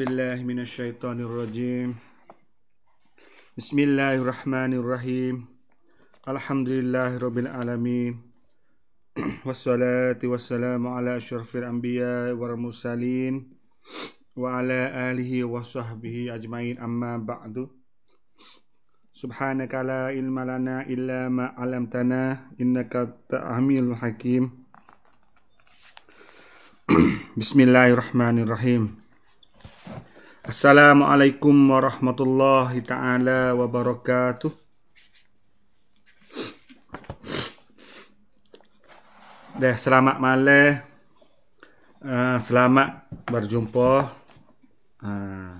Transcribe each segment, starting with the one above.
بالله من الشيطان الرجيم بسم الله الرحمن الرحيم الحمد لله رب العالمين والصلاة والسلام على أشرف الأنبياء والمرسلين وعلى آله وصحبه أجمعين أما بعد سبحانك لا علم لنا إلا ما علمتنا إنك التعميل الحكيم بسم الله الرحمن الرحيم Assalamualaikum warahmatullahi taala wabarakatuh. Dah selamat malam. Uh, selamat berjumpa. Uh.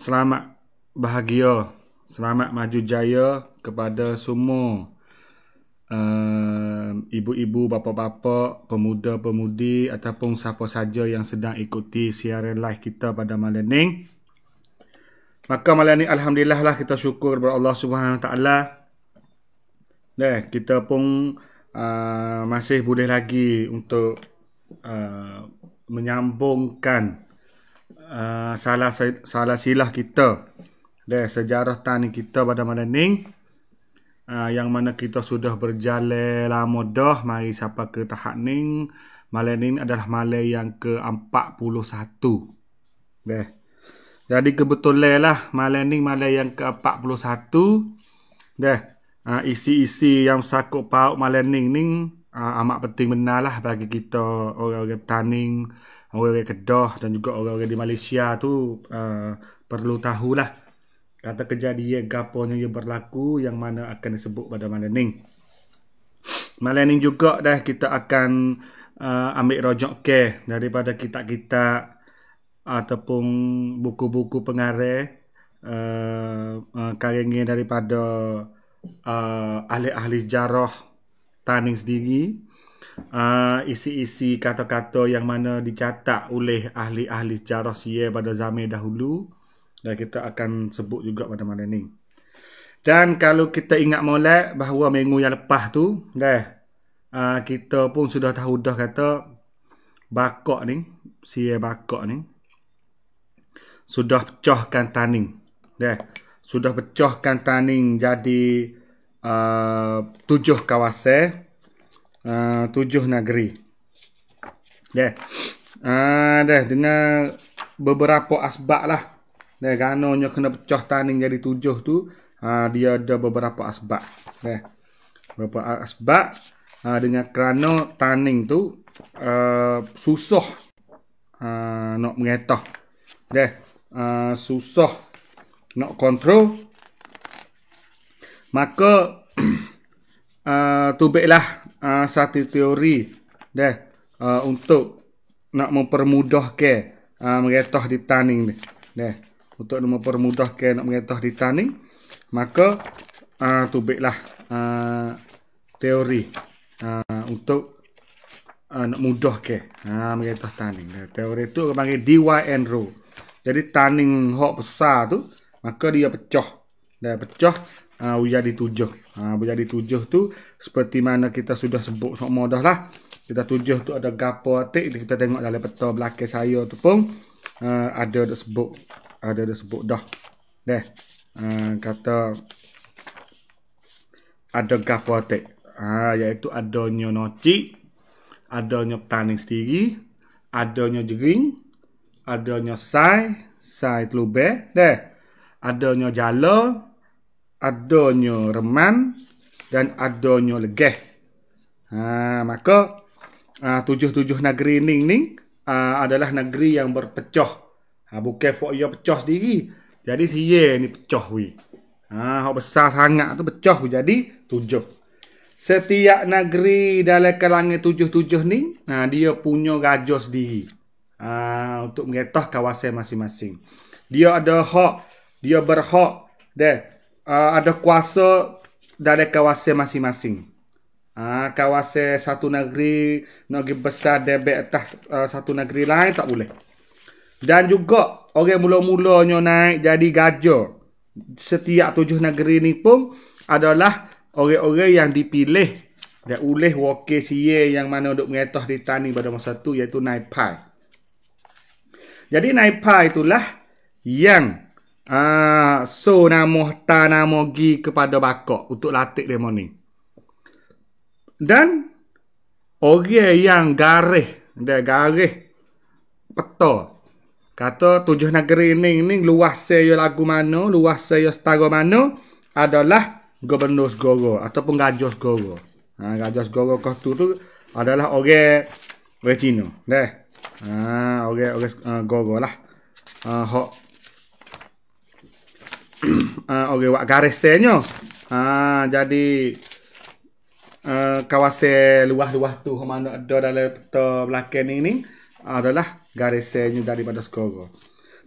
Selamat bahagia, selamat maju jaya kepada semua ibu-ibu, bapa-bapa, pemuda-pemudi ataupun siapa saja yang sedang ikuti siaran live kita pada malam ni. Maka malam ni alhamdulillah lah kita syukur kepada Allah Subhanahu taala. Dah, kita pun uh, masih boleh lagi untuk uh, menyambungkan uh, salah salah silah kita. Dah, sejarah tani kita pada malam ni. Ah, yang mana kita sudah berjalan lama dah mari siapa ke tahap ni malam ni adalah malam yang ke-41 beh jadi kebetulan lah malam ni malam yang ke-41 deh ah, isi-isi yang sakuk pauk malam ni ni ah, amat penting benar lah bagi kita orang-orang petani orang-orang kedah dan juga orang-orang di Malaysia tu uh, perlu tahulah kata kejadian gaponya yang berlaku yang mana akan disebut pada malam ni malam ni juga dah kita akan uh, ambil rojok ke daripada kitab-kitab ataupun buku-buku pengarah uh, uh, karyanya daripada uh, ahli-ahli jarah taning sendiri uh, isi-isi kata-kata yang mana dicatat oleh ahli-ahli sejarah sia pada zaman dahulu dan kita akan sebut juga pada malam ni dan kalau kita ingat molek bahawa minggu yang lepas tu dah uh, kita pun sudah tahu dah kata bakok ni si bakok ni sudah pecahkan taning dah, sudah pecahkan taning jadi uh, tujuh kawasan uh, tujuh negeri deh uh, deh dengan beberapa asbab lah Nah, ganonya kena pecah taning jadi tujuh tu. Ha, dia ada beberapa asbak. Nah, beberapa asbak. Ha, dengan kerana taning tu uh, susah uh, nak mengetah. Nah, uh, ha, susah nak kontrol. Maka uh, tubiklah uh, satu teori deh uh, untuk nak mempermudah ke uh, mengetah di taning ni. Deh. deh untuk mempermudahkan nak mengetah di tanning maka uh, tubiklah uh, teori uh, untuk uh, nak mudah ke uh, mengetah tanning teori itu panggil DYN rule jadi tanning hok besar tu maka dia pecah dia pecah uh, uya di tujuh uh, uya di tujuh tu seperti mana kita sudah sebut semua dah lah kita tujuh tu ada gapo atik kita tengok dalam peta belakang saya tu pun uh, ada ada sebut ada ada sebut dah deh uh, kata ada gafuate ah ha, uh, iaitu adanya noci adanya petani sendiri adanya jering adanya sai sai lube, deh adanya jala adanya reman dan adanya legeh ha uh, maka uh, tujuh-tujuh negeri ning ning uh, ah, adalah negeri yang berpecah Ha bukan pok ia pecah sendiri. Jadi si ye ni pecah wi. Ha hok besar sangat tu pecah jadi tujuh. Setiap negeri dalam kalangan tujuh-tujuh ni, ha, dia punya gajah sendiri. Ha, untuk mengetah kawasan masing-masing. Dia ada hak, dia berhak deh. Ha, ada kuasa dari kawasan masing-masing. Ha, kawasan satu negeri, negeri besar debek atas uh, satu negeri lain tak boleh. Dan juga orang mula-mulanya naik jadi gajah setiap tujuh negeri ni pun adalah orang-orang yang dipilih dan oleh wakil siye yang mana untuk mengetah di tani pada masa tu iaitu Naipai. Jadi Naipai itulah yang uh, ah, so nama ta kepada bakok untuk latik demo ni. Dan orang yang garih dan garih petol Kata tujuh negeri ini, ini luas saya lagu mana, luas saya setara mana adalah gubernur segoro ataupun gajah segoro. Ha, gajah segoro kau tu tu adalah orang orang Cina. Deh. Ha, orang orang uh, eh, gogo lah. Ha, uh, hok. ha, orang wak garisnya. Ha, jadi uh, kawasan luas-luas tu mana ada dalam belakang ini, ini adalah Garis senyum daripada skoro.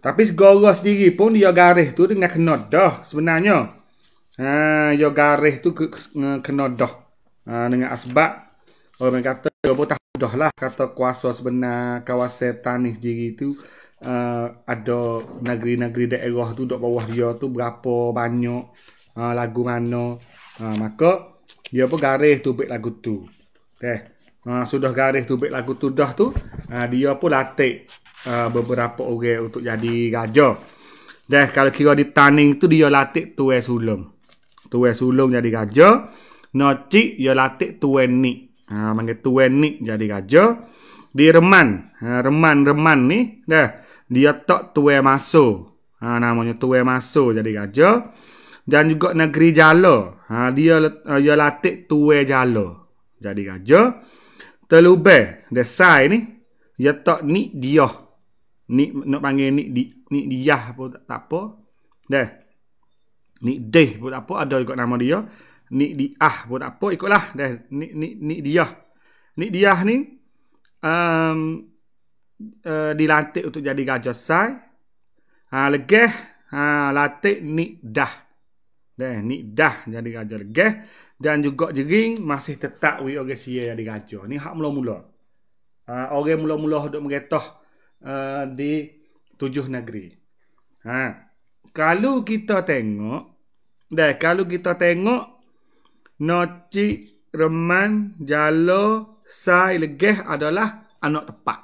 Tapi skoro sendiri pun dia garis tu dengan kena dah sebenarnya. Ha, dia garis tu kena dah. Ha, dengan asbab orang kata dia pun tak dah lah. Kata kuasa sebenar kawasan tanis sendiri tu uh, ada negeri-negeri daerah tu dok bawah dia tu berapa banyak uh, lagu mana. Ha, maka dia pun garis tu baik lagu tu. Okay. Eh, Ha, sudah garis tubik lagu tu dah ha, tu uh, dia pun latih uh, beberapa orang untuk jadi gajah dan kalau kira di taning tu dia latih tuwe sulung tuwe sulung jadi gajah noci dia latih tuwe ni ha uh, tuwe ni jadi gajah di reman reman reman ni dah dia tok tuwe maso ha namanya tuwe maso jadi gajah dan juga negeri jala ha dia dia latih tuwe jala jadi gajah Telubeh the side ni dia tak ni dia ni nak panggil ni di ni dia apa tak, tak apa dah ni deh pun tak apa ada ikut nama dia ni di ah pun tak apa ikutlah dah ni ni ni dia ni dia ni um, uh, dilantik untuk jadi gajah sai ha legeh ha latik ni dah deh, ni dah jadi gajah legeh dan juga jering masih tetap we orang sia yang digacor. Ni hak mula-mula. Ha, orang mula-mula duk mengetah uh, ha, di tujuh negeri. Ha. Kalau kita tengok dah kalau kita tengok noci reman jalo sai legeh adalah anak tepat.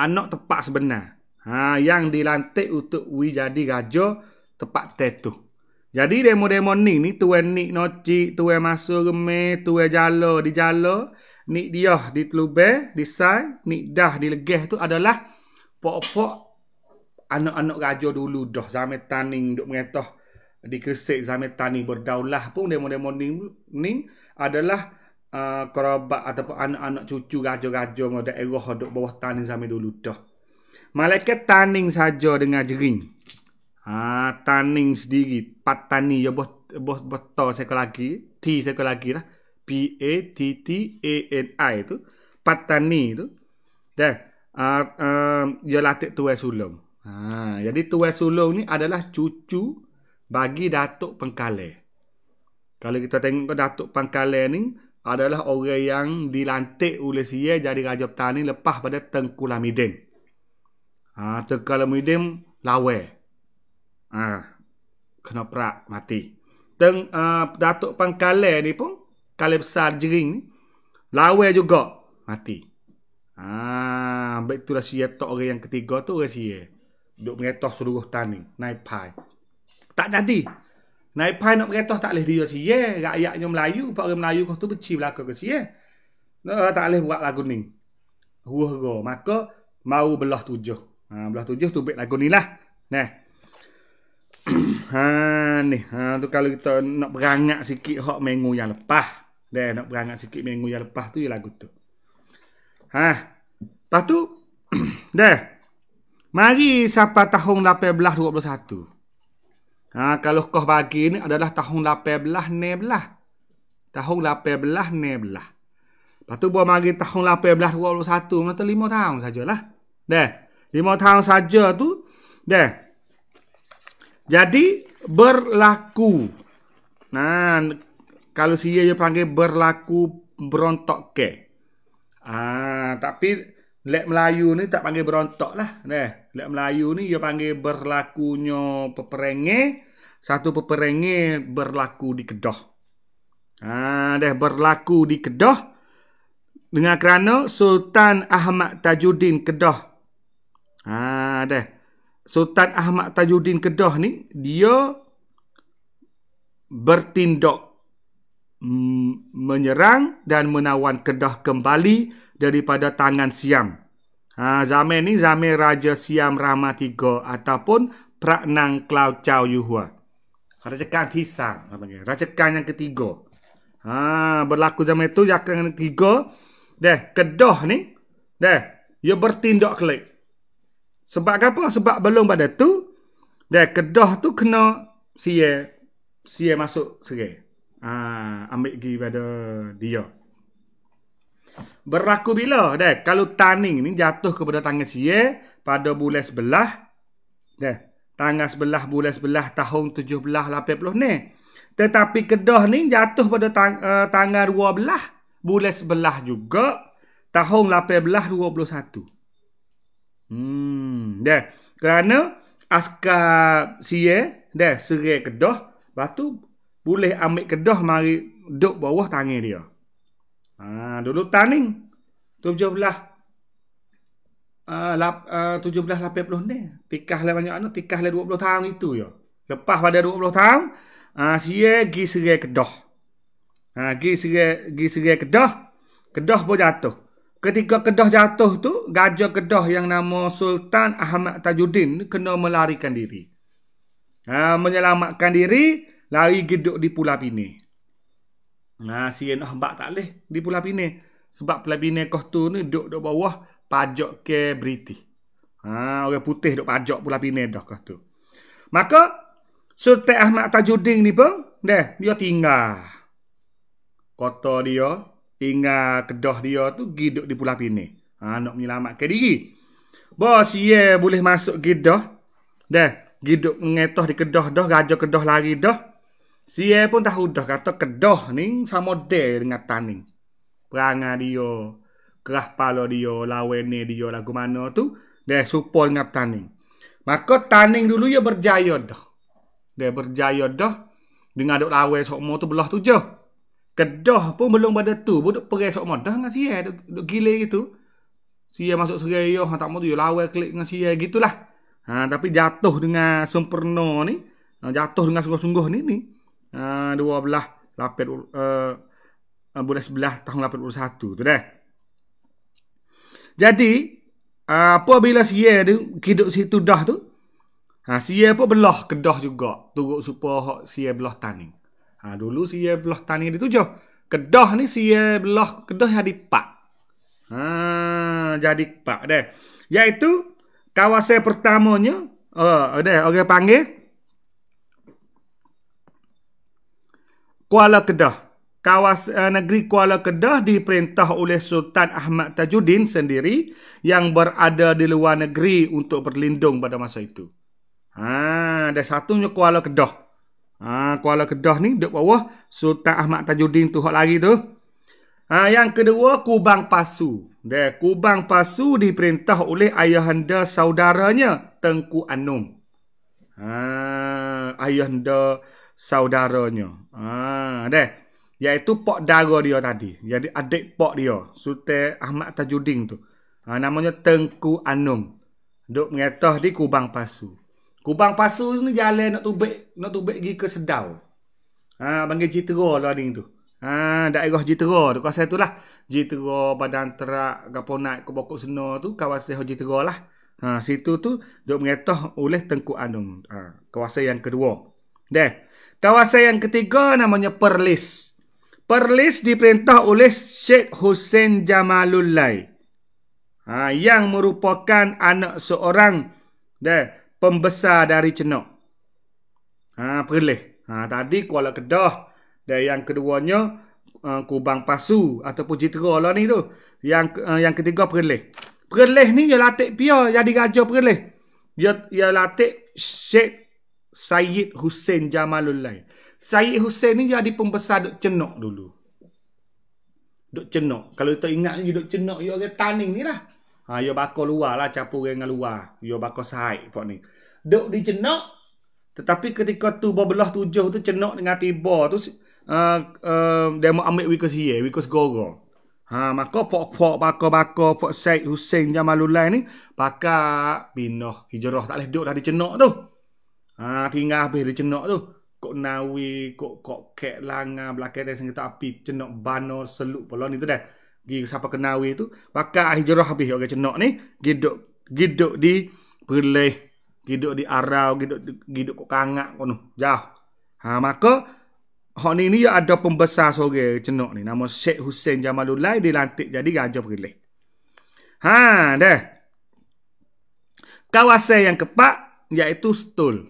Anak tepat sebenar. Ha, yang dilantik untuk we jadi raja tepat tetuh. Jadi demo-demo ni ni tuan ni noci, tuan masuk geme, tuan jalo di jalo, ni dia di telube, di sai, ni dah di legeh tu adalah pok-pok anak-anak gajo dulu dah zaman taning duk mengetah di kesek zaman taning berdaulah pun demo-demo ni ni adalah uh, kerabat ataupun anak-anak cucu gajo-gajo mo daerah duk bawah taning zaman dulu dah. Malaikat taning saja dengan jering. Ha, taning sendiri pat tani ya bos bos beto seko lagi t seko lagi lah p a t t a n i tu pat tani tu dah uh, um, ya latik tuai sulung ha jadi tuai sulung ni adalah cucu bagi datuk pengkale kalau kita tengok datuk pengkale ni adalah orang yang dilantik oleh sia jadi raja petani lepas pada Tengku Lamidin. Ha, Tengku Lamidin lawai. Ah, ha, Kenoprak mati. Dan ha, uh, Datuk Pangkale ni pun, kale besar jering ni, lawa juga mati. Ah, ha, baik tu rahsia tok orang yang ketiga tu rahsia. Duk mengetah seluruh tani, naik pai. Tak jadi. Naik pai nak mengetah tak boleh dia sia, rakyatnya Melayu, pak orang Melayu kau tu beci belaka ke sia. No, tak boleh buat lagu ni. Huah go, maka mau belah tujuh. Ha, belah tujuh tu baik lagu ni lah. Nah. ha ni ha tu kalau kita nak berangak sikit hok minggu yang lepas dan nak berangak sikit minggu yang lepas tu lagu tu ha lepas tu dah mari siapa tahun 1821 ha kalau kau bagi ni adalah tahun 1819 ne belah tahun 1819 ne belah lepas tu buat mari tahun 1821 mata 5 tahun sajalah dah 5 tahun saja tu dah jadi berlaku. Nah, kalau si ye panggil berlaku berontok ke. Ah, tapi lek Melayu ni tak panggil berontok lah. Nah, lek Melayu ni ye panggil berlakunya peperenge. Satu peperenge berlaku di kedoh. Ah, deh berlaku di kedoh Dengan kerana Sultan Ahmad Tajuddin Kedah. Ah, deh. Sultan Ahmad Tajuddin Kedah ni dia bertindak mm, menyerang dan menawan Kedah kembali daripada tangan Siam. Ha, zaman ni zaman Raja Siam Rama III ataupun Praknang Klau Chau Yuhua. Raja Kan Tisang, Raja Kan yang ketiga. Ha, berlaku zaman itu Raja Kan ketiga. Deh, Kedah ni, deh, dia bertindak kelik. Sebab apa? Sebab belum pada tu dan kedah tu kena sia sia masuk serai. Ha, ambil pergi pada dia. Berlaku bila? Dah, kalau taning ni jatuh kepada tangan sia pada bulan sebelah dah tangan sebelah bulan sebelah tahun 1780 ni. Tetapi kedah ni jatuh pada tang, uh, tangan 12 bulan sebelah juga tahun 1821. Hmm, deh. Kerana askar sia, dah serai kedah, batu boleh ambil kedah mari duk bawah tangi dia. Ha, dulu taning 17 tujuh belas lapan puluh ni tikah lah banyak anak tikah lah dua puluh tahun itu ya lepas pada dua puluh tahun uh, ah, si ye gi serai kedah uh, gi serai gi serai kedah kedah pun jatuh Ketika Kedah jatuh tu, gajah Kedah yang nama Sultan Ahmad Tajuddin kena melarikan diri. Ha, menyelamatkan diri, lari geduk di Pulau Pinih. Ha, si Enoh ah, Bak tak boleh di Pulau Pinih. Sebab Pulau Pinih kau tu ni duduk di bawah pajak ke British. Ha, orang putih duduk pajak Pulau Pinih dah kau tu. Maka, Sultan Ahmad Tajuddin ni pun, deh, dia tinggal. Kota dia, tinggal kedah dia tu giduk di pulau pini. Ha, nak menyelamatkan diri. Bos ye yeah, boleh masuk kedah. Dah, giduk ngetoh di kedah dah, gajo kedah lari dah. Si ye pun tahu dah kata kedah ni sama de dengan taning. Perangai dia, kerah pala dia, lawene dia lagu mana tu, dah supol dengan taning. Maka taning dulu ya berjaya dah. Dia berjaya dah dengan dok lawe sok tu belah tujuh. Kedah pun belum pada tu. Budak perai sok modah dengan si Duk, duk gile gitu. Si masuk serai yo ha, tak mau tu lawa klik dengan si gitulah. Ha, tapi jatuh dengan sempurna ni. Ha, jatuh dengan sungguh-sungguh ni ni. Ha, dua belah. Lapit, uh, bulan sebelah tahun 81 tu dah. Jadi, uh, apa bila si Yeh tu, hidup situ dah tu, ha, si Yeh pun belah kedah juga. Turut supaya si Yeh belah tanding. Ha, dulu si ye belah tani di tujuh. Kedah ni si ye belah kedah jadi pak. Ha, jadi pak deh. Yaitu kawasan pertamanya. Oh, eh, ada eh, orang okay, panggil. Kuala Kedah. Kawas, uh, negeri Kuala Kedah diperintah oleh Sultan Ahmad Tajuddin sendiri yang berada di luar negeri untuk berlindung pada masa itu. Ha, ada satunya Kuala Kedah. Ha, Kuala Kedah ni duduk bawah Sultan Ahmad Tajuddin tu hak lari tu. Ha, yang kedua Kubang Pasu. Dia Kubang Pasu diperintah oleh ayahanda saudaranya Tengku Anum. Ha, ayahanda saudaranya. Ha, deh. Iaitu pak dara dia tadi. Jadi adik pak dia, Sultan Ahmad Tajuddin tu. Ha, namanya Tengku Anum. Duk mengatah di Kubang Pasu. Kubang Pasu ni jalan nak tubik nak tubik pergi ke Sedau. Ha panggil Jitera lah ni tu. Ha daerah Jitera tu kawasan tu lah. Jitera badan terak Gaponat ke Seno tu kawasan Haji Jitera lah. Ha situ tu duk mengetah oleh Tengku Anung. Ha kawasan yang kedua. Deh. Kawasan yang ketiga namanya Perlis. Perlis diperintah oleh Sheikh Hussein Jamalullah. Ha, yang merupakan anak seorang deh pembesar dari Cenok. Ha perleh. Ha tadi Kuala Kedah dan yang keduanya uh, Kubang Pasu ataupun Jitra lah ni tu. Yang uh, yang ketiga Perleh. Perleh ni dia latih pia jadi raja Perleh. Dia dia latih Syed Sayyid Hussein Jamalullah. Syed Hussein ni jadi pembesar duk Cenok dulu. Duk Cenok. Kalau kita ingat lagi duk Cenok dia orang ni lah. Ha, yo bakal luar lah, capur dengan luar. Yo bakal saik pok ni. Duk di cenok. Tetapi ketika tu berbelah tujuh tu cenok dengan tiba tu. Uh, uh, dia mau ambil wikus ye, wikus gogo. Ha, maka pok-pok bako-bako pok Syed Hussein Jamalulai ni pakak binoh hijrah tak leh duduk dah di cenok tu. Ha, tinggal habis di cenok tu. Kok nawi, kok kok kek langa belakang dia sengit api cenok banor seluk pulau ni tu dah gi siapa kenawi tu pakai hijrah habis orang cenok ni giduk giduk di perleh giduk di arau giduk giduk kok kangak kono jauh ha maka hok ni ni ya ada pembesar seorang cenok ni nama Syekh Hussein Jamalulai dilantik jadi raja perleh ha deh kawasan yang keempat iaitu Stul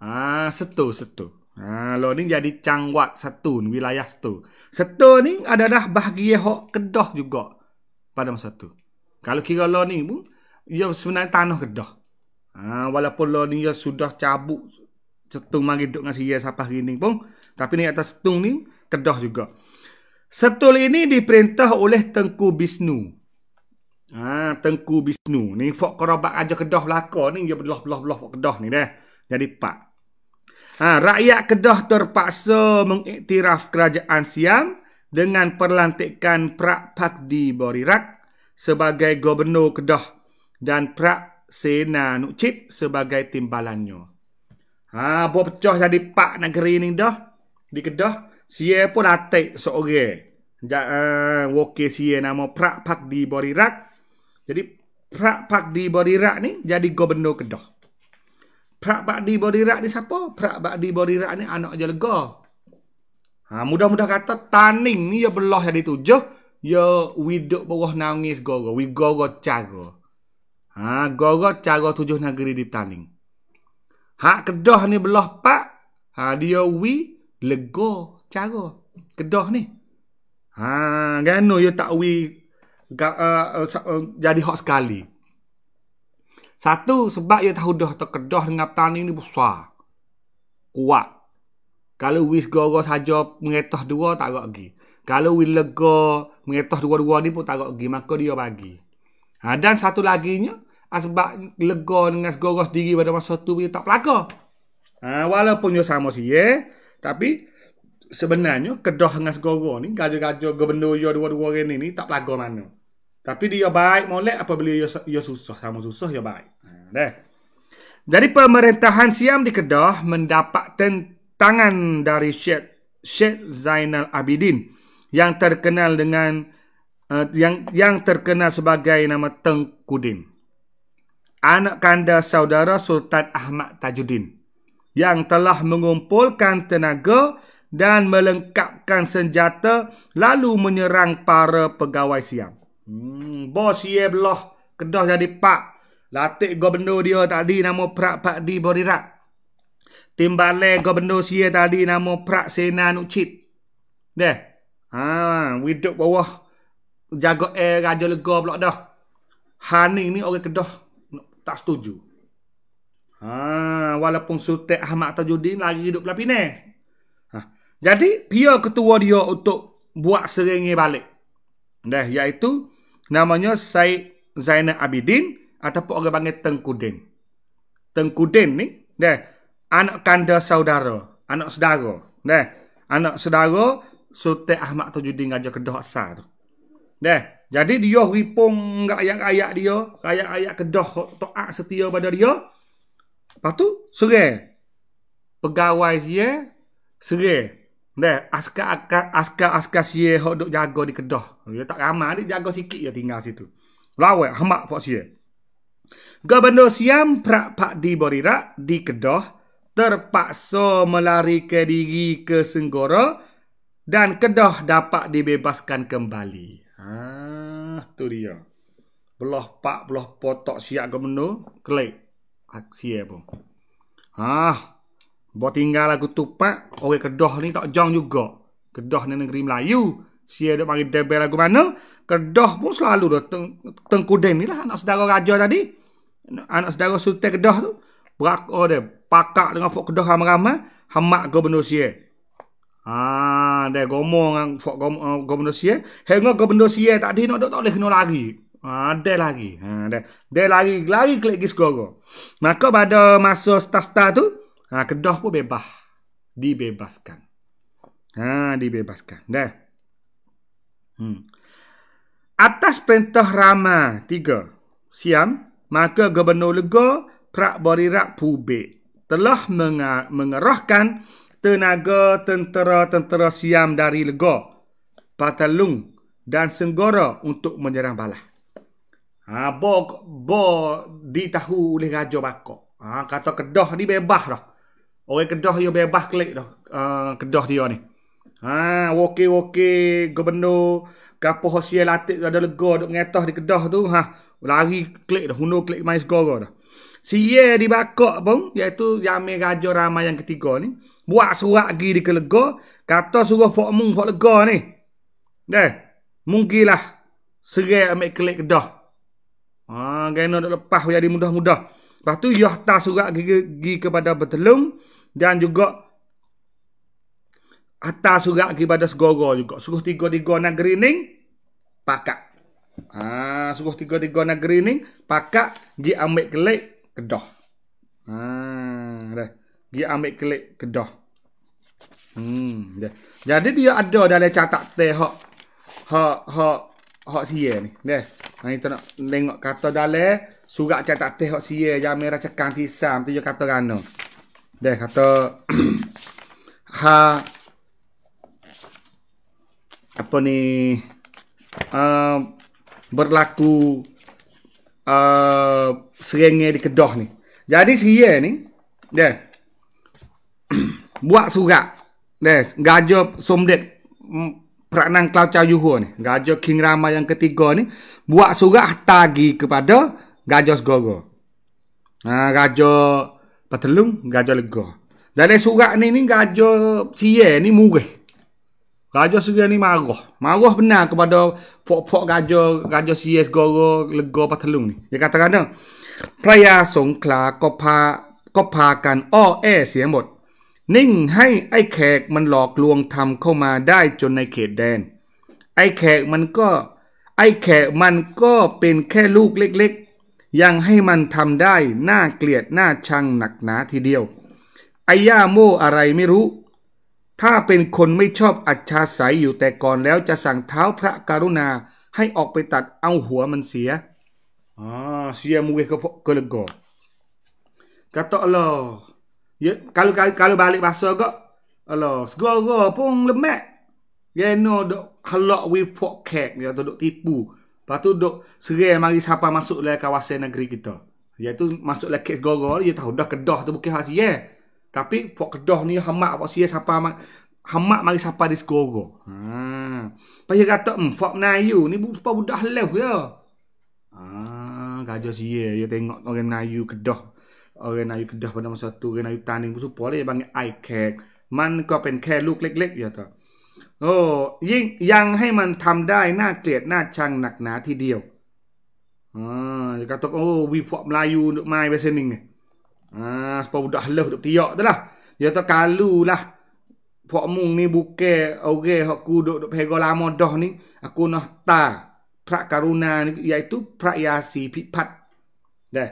ha Stul Stul Ha, lo ni jadi cangguat satu wilayah satu. Satu ni ada dah bahagia hok kedah juga pada masa tu. Kalau kira lo ni pun, ia sebenarnya tanah kedah. Ha, walaupun lo ni ia sudah cabut setung mari duduk dengan siya sapah gini pun. Tapi ni atas setung ni kedah juga. Setul ini diperintah oleh Tengku Bisnu. Ha, Tengku Bisnu. Ni Fok Korobak aja kedah belakang ni. Ia belah-belah-belah Fok Kedah ni dah. Jadi pak. Ha, rakyat Kedah terpaksa mengiktiraf kerajaan Siam dengan perlantikan Prak Pakdi Borirak sebagai gubernur Kedah dan Prak Sena Nukcit sebagai timbalannya. Ha, buat pecah jadi Pak Negeri ini dah di Kedah. Sia pun atik seorang. Ja, uh, eh, Wokil Sia nama Prak Pakdi Borirak. Jadi Prak Pakdi Borirak ni jadi gubernur Kedah. Prak bakdi bodirak ni siapa? Prak bakdi bodirak ni anak aja lega. Ha, mudah-mudah kata taning ni ya belah yang dituju. Ya widuk bawah nangis gogo. Wi gogo cago. Ha, gogo cago tujuh negeri di taning. Hak kedah ni belah pak. Ha, dia wi lega cago. Kedah ni. Ha, gano ya tak wi ga, uh, uh, jadi hot sekali. Satu, sebab ia tahu dah terkedah dengan petani ni besar. Kuat. Kalau wis gogo saja mengetah dua tak agak lagi. Kalau wis lega mengetah dua-dua ni pun tak agak lagi. Maka dia bagi. Ha, dan satu lagi laginya, ah, sebab lega dengan segoros diri pada masa tu dia tak pelaka. Ha, walaupun dia sama sih, ye, tapi sebenarnya kedah dengan segoros ni, gajah-gajah gubernur dia dua-dua ni tak pelaka mana. Tapi dia baik molek apabila dia, dia susah sama susah dia baik. Ha, deh. Dari pemerintahan Siam di Kedah mendapat tentangan dari Syed Syed Zainal Abidin yang terkenal dengan uh, yang yang terkenal sebagai nama Tengku Din. Anak kanda saudara Sultan Ahmad Tajuddin yang telah mengumpulkan tenaga dan melengkapkan senjata lalu menyerang para pegawai Siam. Hmm, bos ye belah Kedah jadi pak. Latik gubernur dia tadi nama Prak Pak Di Borirak. Timbale gubernur sia tadi nama Prak Sena Nucit. Deh. Ha, widuk bawah jaga air eh, raja lega pula dah. Haning ni orang Kedah tak setuju. Ha, walaupun Sultan Ahmad Tajuddin lagi hidup Pulau Pinang. Ha. Jadi pihak ketua dia untuk buat seringi balik. Deh, iaitu namanya Said Zainal Abidin ataupun orang panggil Tengku Din. Tengku Din ni, deh, anak kanda saudara, anak saudara, deh, anak saudara Sultan Ahmad Tajuddin Raja Kedah Asar. Deh, jadi dia ripung ayak-ayak dia, ayak-ayak Kedah taat setia pada dia. Lepas tu, serai. Pegawai dia, serai. Dek, askar-askar siye yang duk jaga di Kedah. Dia tak ramah, dia jaga sikit ya tinggal situ. Lawak, hamak pak siye. Gubernur Siam Prak Pak Di Borirak di Kedah terpaksa melarikan diri ke Senggora dan Kedah dapat dibebaskan kembali. Ah, tu dia. Belah pak, belah potok siap gubernur, klik. Aksi pun. Ah, Bo tinggal lagu tupak, orang kedoh ni tak jong juga. Kedoh ni negeri Melayu. Sia dia panggil debel lagu mana, kedoh pun selalu dah. Teng, tengkuden ni lah anak saudara raja tadi. Anak saudara sultan kedoh tu. Berak, oh dia, pakak dengan pok kedoh ramah-ramah, hamak gubernur sia. Ah, dia gomong dengan pok eh, gubernur sia. Hingga gubernur sia tadi nak tak boleh kena lagi. Ah, ha, ada lagi. Ha, ah, ada. lagi, lagi klik gis gogo. Maka pada masa star-star tu, Ha, kedah pun bebas. Dibebaskan. Ha, dibebaskan. Dah. Hmm. Atas perintah Rama 3 Siam Maka Gubernur Lega Prak Borirak Pubik Telah mengerahkan Tenaga tentera-tentera Siam dari Lega Patalung dan Senggora Untuk menyerang balah ha, Bo, bo ditahu oleh Raja Bako ha, Kata kedah ni bebas dah Orang Kedah dia bebas klik dah. Uh, kedah dia ni. Ha, okey okey gubernur Kapo Hosia Latif ada lega duk mengatas di Kedah tu. Ha, lari klik dah, hundo klik main segara dah. Sia di bakok pun iaitu Yami Raja Rama yang ketiga ni buat surat pergi di Kelega kata suruh Pak Mung Pak Lega ni. Dah. Mungkinlah serai ambil klik Kedah. Ha, gena duk lepas jadi mudah-mudah. Lepas tu ia hantar surat pergi kepada Betelung dan juga atas surat kepada Segoro juga. Suruh tiga-tiga negeri ni pakak. ah ha, suruh tiga-tiga negeri ni pakak gi ambil kelik kedah. ah dah. gi ambil kelik kedah. Hmm, dah. Jadi dia ada dalam catat teh hak hak hak hak sia ni. Dah. Ha kita nak tengok kata dalam surat cat tak teh hok sia jamin ra cekang tisam tu je kata rano. dek kata ha apa ni uh, berlaku uh, ha, serengnya di Kedah ni. Jadi sia ni dek buat surat. dek gajah somdet Peranan Klau Chow Yuhu ni. Raja King Rama yang ketiga ni. Buat surat tagi kepada Raja Segoro. Ha, Raja Patelung, Raja Lega. Dan surat ni ni Raja Sia ni murih. Raja Sia ni marah. Marah benar kepada pok-pok Raja, Raja Sia Segoro, Lega Patelung ni. Dia kata kata, Praya Songkla Kopa Kopakan O.S. Yang buat. นิ่งให้ไอ้แขกมันหลอกลวงทำเข้ามาได้จนในเขตแดน ไอ้แขกมันก็ ไอ้แขกมันก็เป็นแค่ลูกเล็ก ๆ ยังให้มันทำได้หน้าเกลียดหน้าชังหนักหนาทีเดียว ไอ้ย่าโม่อะไรไม่รู้ ถ้าเป็นคนไม่ชอบอัจฉาิยยอยู่แต่ก่อนแล้วจะสั่งเท้าพระกรุณาให้ออกไปตัดเอาหัวมันเสียอ่าเสียมุกเกกเะโกกระตอลอ Ya, kalau kalau balik bahasa gak. Alah, segara pun lemak. Ya no dok halak we pot cake ya tu dok tipu. Patu dok serai mari siapa masuk dalam kawasan negeri kita. Ya tu masuk dalam kes gogo dia tahu dah kedah tu bukan hasil ya. Tapi pot kedah ni hamak apa sia siapa hamak mari siapa di gogo. Ha. Payah kata hmm pot Melayu ni bukan budak lew ya. Ah, gajah sia ya tengok orang Melayu kedah. เ u นาย n เ a y นมสตูเรนายุตานิงบุสุปอเลยบางไอแขกมันก็เป็นแค่ลูกเล็กๆอย่าต่อโอ้ยิ่งยังให้มันทำได้น่าเกลียดน่าชังหนักหนาทีเดียวอ่าก็ตกโอ้วีพอมลายูม่ไปเซนิงอ่าสปอดฮัลโหลดุติยอดละเดี๋ยวตะการลู่ละพวกมุงนี่บุกแกเอาเกฮอกูดดเพกลามอดอนี่อกูนอตาพระกรุณานี่ยญ่ตุพระยาสีพิพัฒน์เด้อ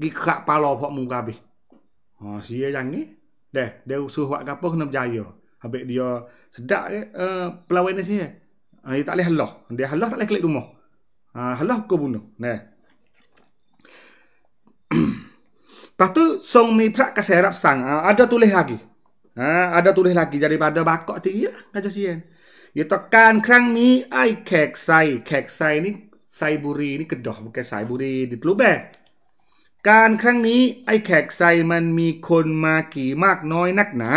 gi kha pa lo phok mung ka bi ha si ye ni deh dia usuh wak kapo kena berjaya habe dia sedak ke uh, pelawan sini ha dia tak leh Allah dia Allah tak leh klik rumah ha uh, Allah ko bunuh nah Patu song mi prak ka serap sang ada tulis lagi ha ada tulis lagi daripada bakok ti ya kaja sian ya tekan krang ni ai kek sai kek sai ni sai buri ni kedah bukan sai buri di pelubang การครั้งนี้ไอ้แขกใส่มันมีคนมากี่มากน้อยนักหนา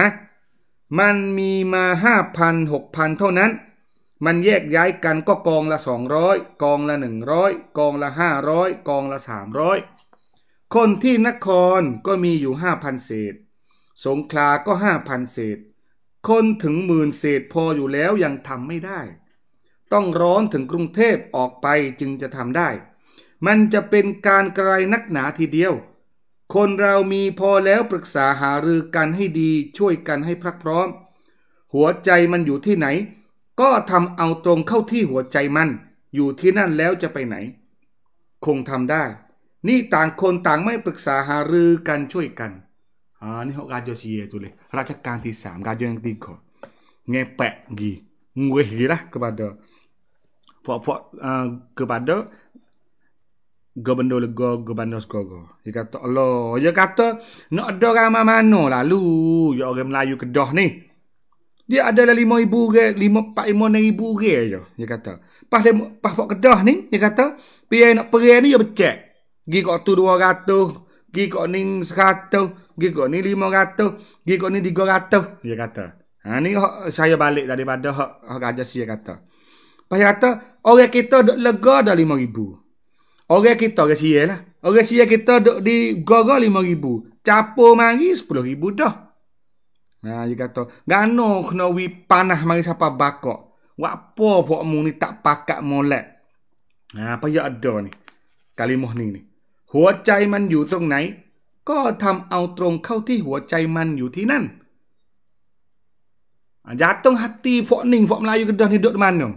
มันมีมาห้าพันหกพันเท่านั้น มันแยกย้ายกันก็กองละสองร้อยกองละหนึ่งร้อยกองละห้าร้อยกองละสามร้อยคนที่นครก็มีอยู่ห้าพันเศษ สงขลาก็ห้าพันเศษ คนถึงหมื่นเศษพออยู่แล้วยังทำไม่ได้ ต้องร้อนถึงกรุงเทพออกไปจึงจะทำได้มันจะเป็นการไกลนักหนาทีเดียว คนเรามีพอแล้วปรึกษาหารือกันให้ดีช่วยกันให้พรักพร้อม หัวใจมันอยู่ที่ไหน ก็ทำเอาตรงเข้าที่หัวใจมัน อยู่ที่นั่นแล้วจะไปไหน คงทำได้ นี่ต่างคนต่างไม่ปรึกษาหารือกันช่วยกัน อ่านี่เขาการโยชซเยตุเลยราชการที่สามการโยงตีขอเงแปะกีงวยกีละก e p a เด p อพ o k p o k uh, k ด p a d a gubernur lega gubernur sekara dia kata Allah dia kata nak ada ramai mana lalu ya orang Melayu Kedah ni dia ada lah lima ibu orang lima pak ibu enam ibu orang je dia kata pas dia pas buat Kedah ni dia kata pergi nak pergi ni dia ya becek pergi kat tu dua ratus pergi kat ni seratus pergi kat ni lima ratus pergi kat ni tiga ratus dia kata ha, ni saya balik daripada hak, hak raja si dia kata Pak kata, orang kita lega dah lima ribu. Orang kita siya lah. Orang siya kita duduk di gara lima ribu, capo mari sepuluh ribu dah. Nah, dia kata, Gano kena wi panah mari siapa bakok. Wapa buat mu ni tak pakat molek. Nah, apa yang ada ni? Kalimah ni ni. Huacai man yu tong naik. Ko tham au trong kau ti huacai man yu ti nan. Jatung hati fok ning fok Melayu kedah ni duduk di mana?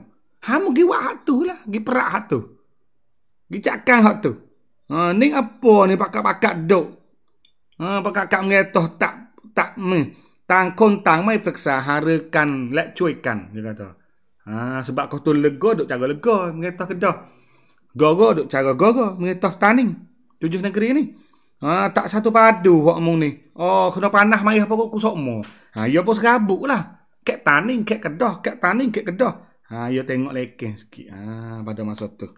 Ha mugi wak hatu lah. Gi perak hatu. tu. Gicakkan hak tu. Ha ni apa ni pakak-pakak dok. Ha pakak-pakak mengetoh tak tak me. Tang kontang mai periksa harakan lek cuikan dia kata. Ha sebab kau tu lega dok cara lega mengetoh kedah. Gogo dok cara gogo mengetoh taning. Tujuh negeri ni. Ha tak satu padu hak mung ni. Oh kena panah mari apa kok sokmo. Ha ya pun serabuk lah. Kek taning kek kedah, kek taning kek kedah. Ha ya tengok lekeh sikit. Ha pada masa tu.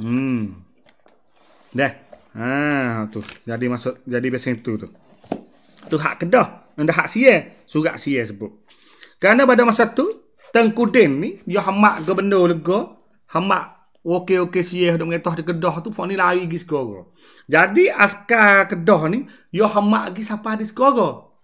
Hmm. Dah. Ha tu. Jadi masuk jadi besen tu tu. Tu hak Kedah. Nda hak sia, surat sia sebut. Karena pada masa tu Tengku Din ni dia hamak gubernur lega, hamak okey okey sia dok mengetah di Kedah tu fon ni lari gi segoro. Jadi askar Kedah ni dia hamak gi siapa di segoro.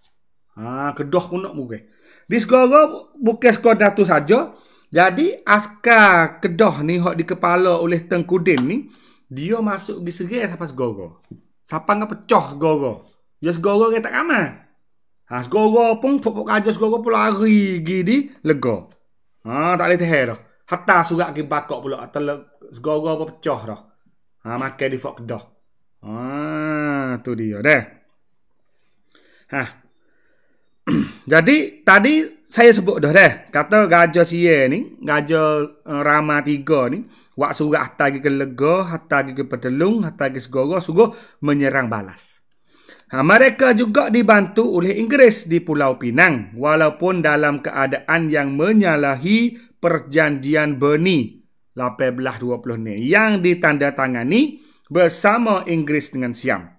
Ha Kedah pun nak mugi. Di segoro bukan sekadar tu saja, jadi askar Kedah ni hok di kepala oleh Tengku Din ni, dia masuk di serai sampai segoro. Sapa nak pecah gogo ya, Dia segoro ke tak aman. Ha segoro pun pokok kajos gogo pun lari gidi lego. Ha tak leh teh dah. Hatta surat ke bakok pula atau segoro apa pecah dah. Ha makan di fok Kedah. Ha tu dia deh. Ha. Jadi tadi saya sebut dah dah. Kata gajah siye ni, gajah uh, Rama tiga ni, wak surat hatta lagi ke lega, hatta ke petelung, hatta lagi segoro, sungguh menyerang balas. Ha, mereka juga dibantu oleh Inggris di Pulau Pinang walaupun dalam keadaan yang menyalahi perjanjian Berni 1826 yang ditandatangani bersama Inggris dengan Siam.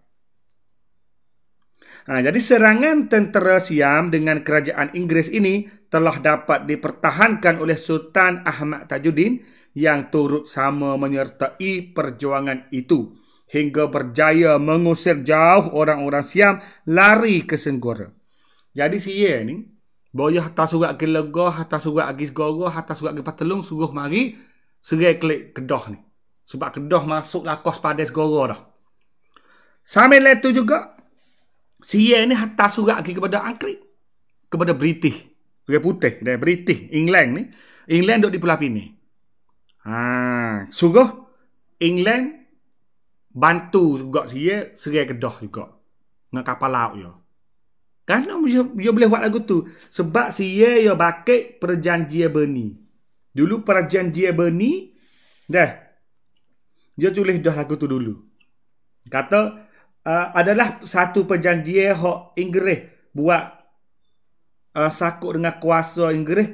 Ha, jadi serangan tentera Siam dengan kerajaan Inggeris ini telah dapat dipertahankan oleh Sultan Ahmad Tajuddin yang turut sama menyertai perjuangan itu hingga berjaya mengusir jauh orang-orang Siam lari ke Senggora. Jadi si Ye ni, boyah atas surat ke legoh, atas surat ke segoroh, atas surat ke patelung, suruh mari serai klik kedoh ni. Sebab kedoh masuklah lakos pada segoroh dah. Sambil itu juga, Sia ni hantar surat lagi kepada Angkri, Kepada British. Pakai putih. Dari British. England ni. England duduk di Pulau Pinang. Ha, suruh England bantu juga sia serai kedah juga. Dengan kapal laut ya. Kan, Kerana dia, boleh buat lagu tu. Sebab sia dia pakai perjanjian berni. Dulu perjanjian berni. Dah. Dia tulis dah lagu tu dulu. Kata uh, adalah satu perjanjian hok Inggeris buat uh, sakut dengan kuasa Inggeris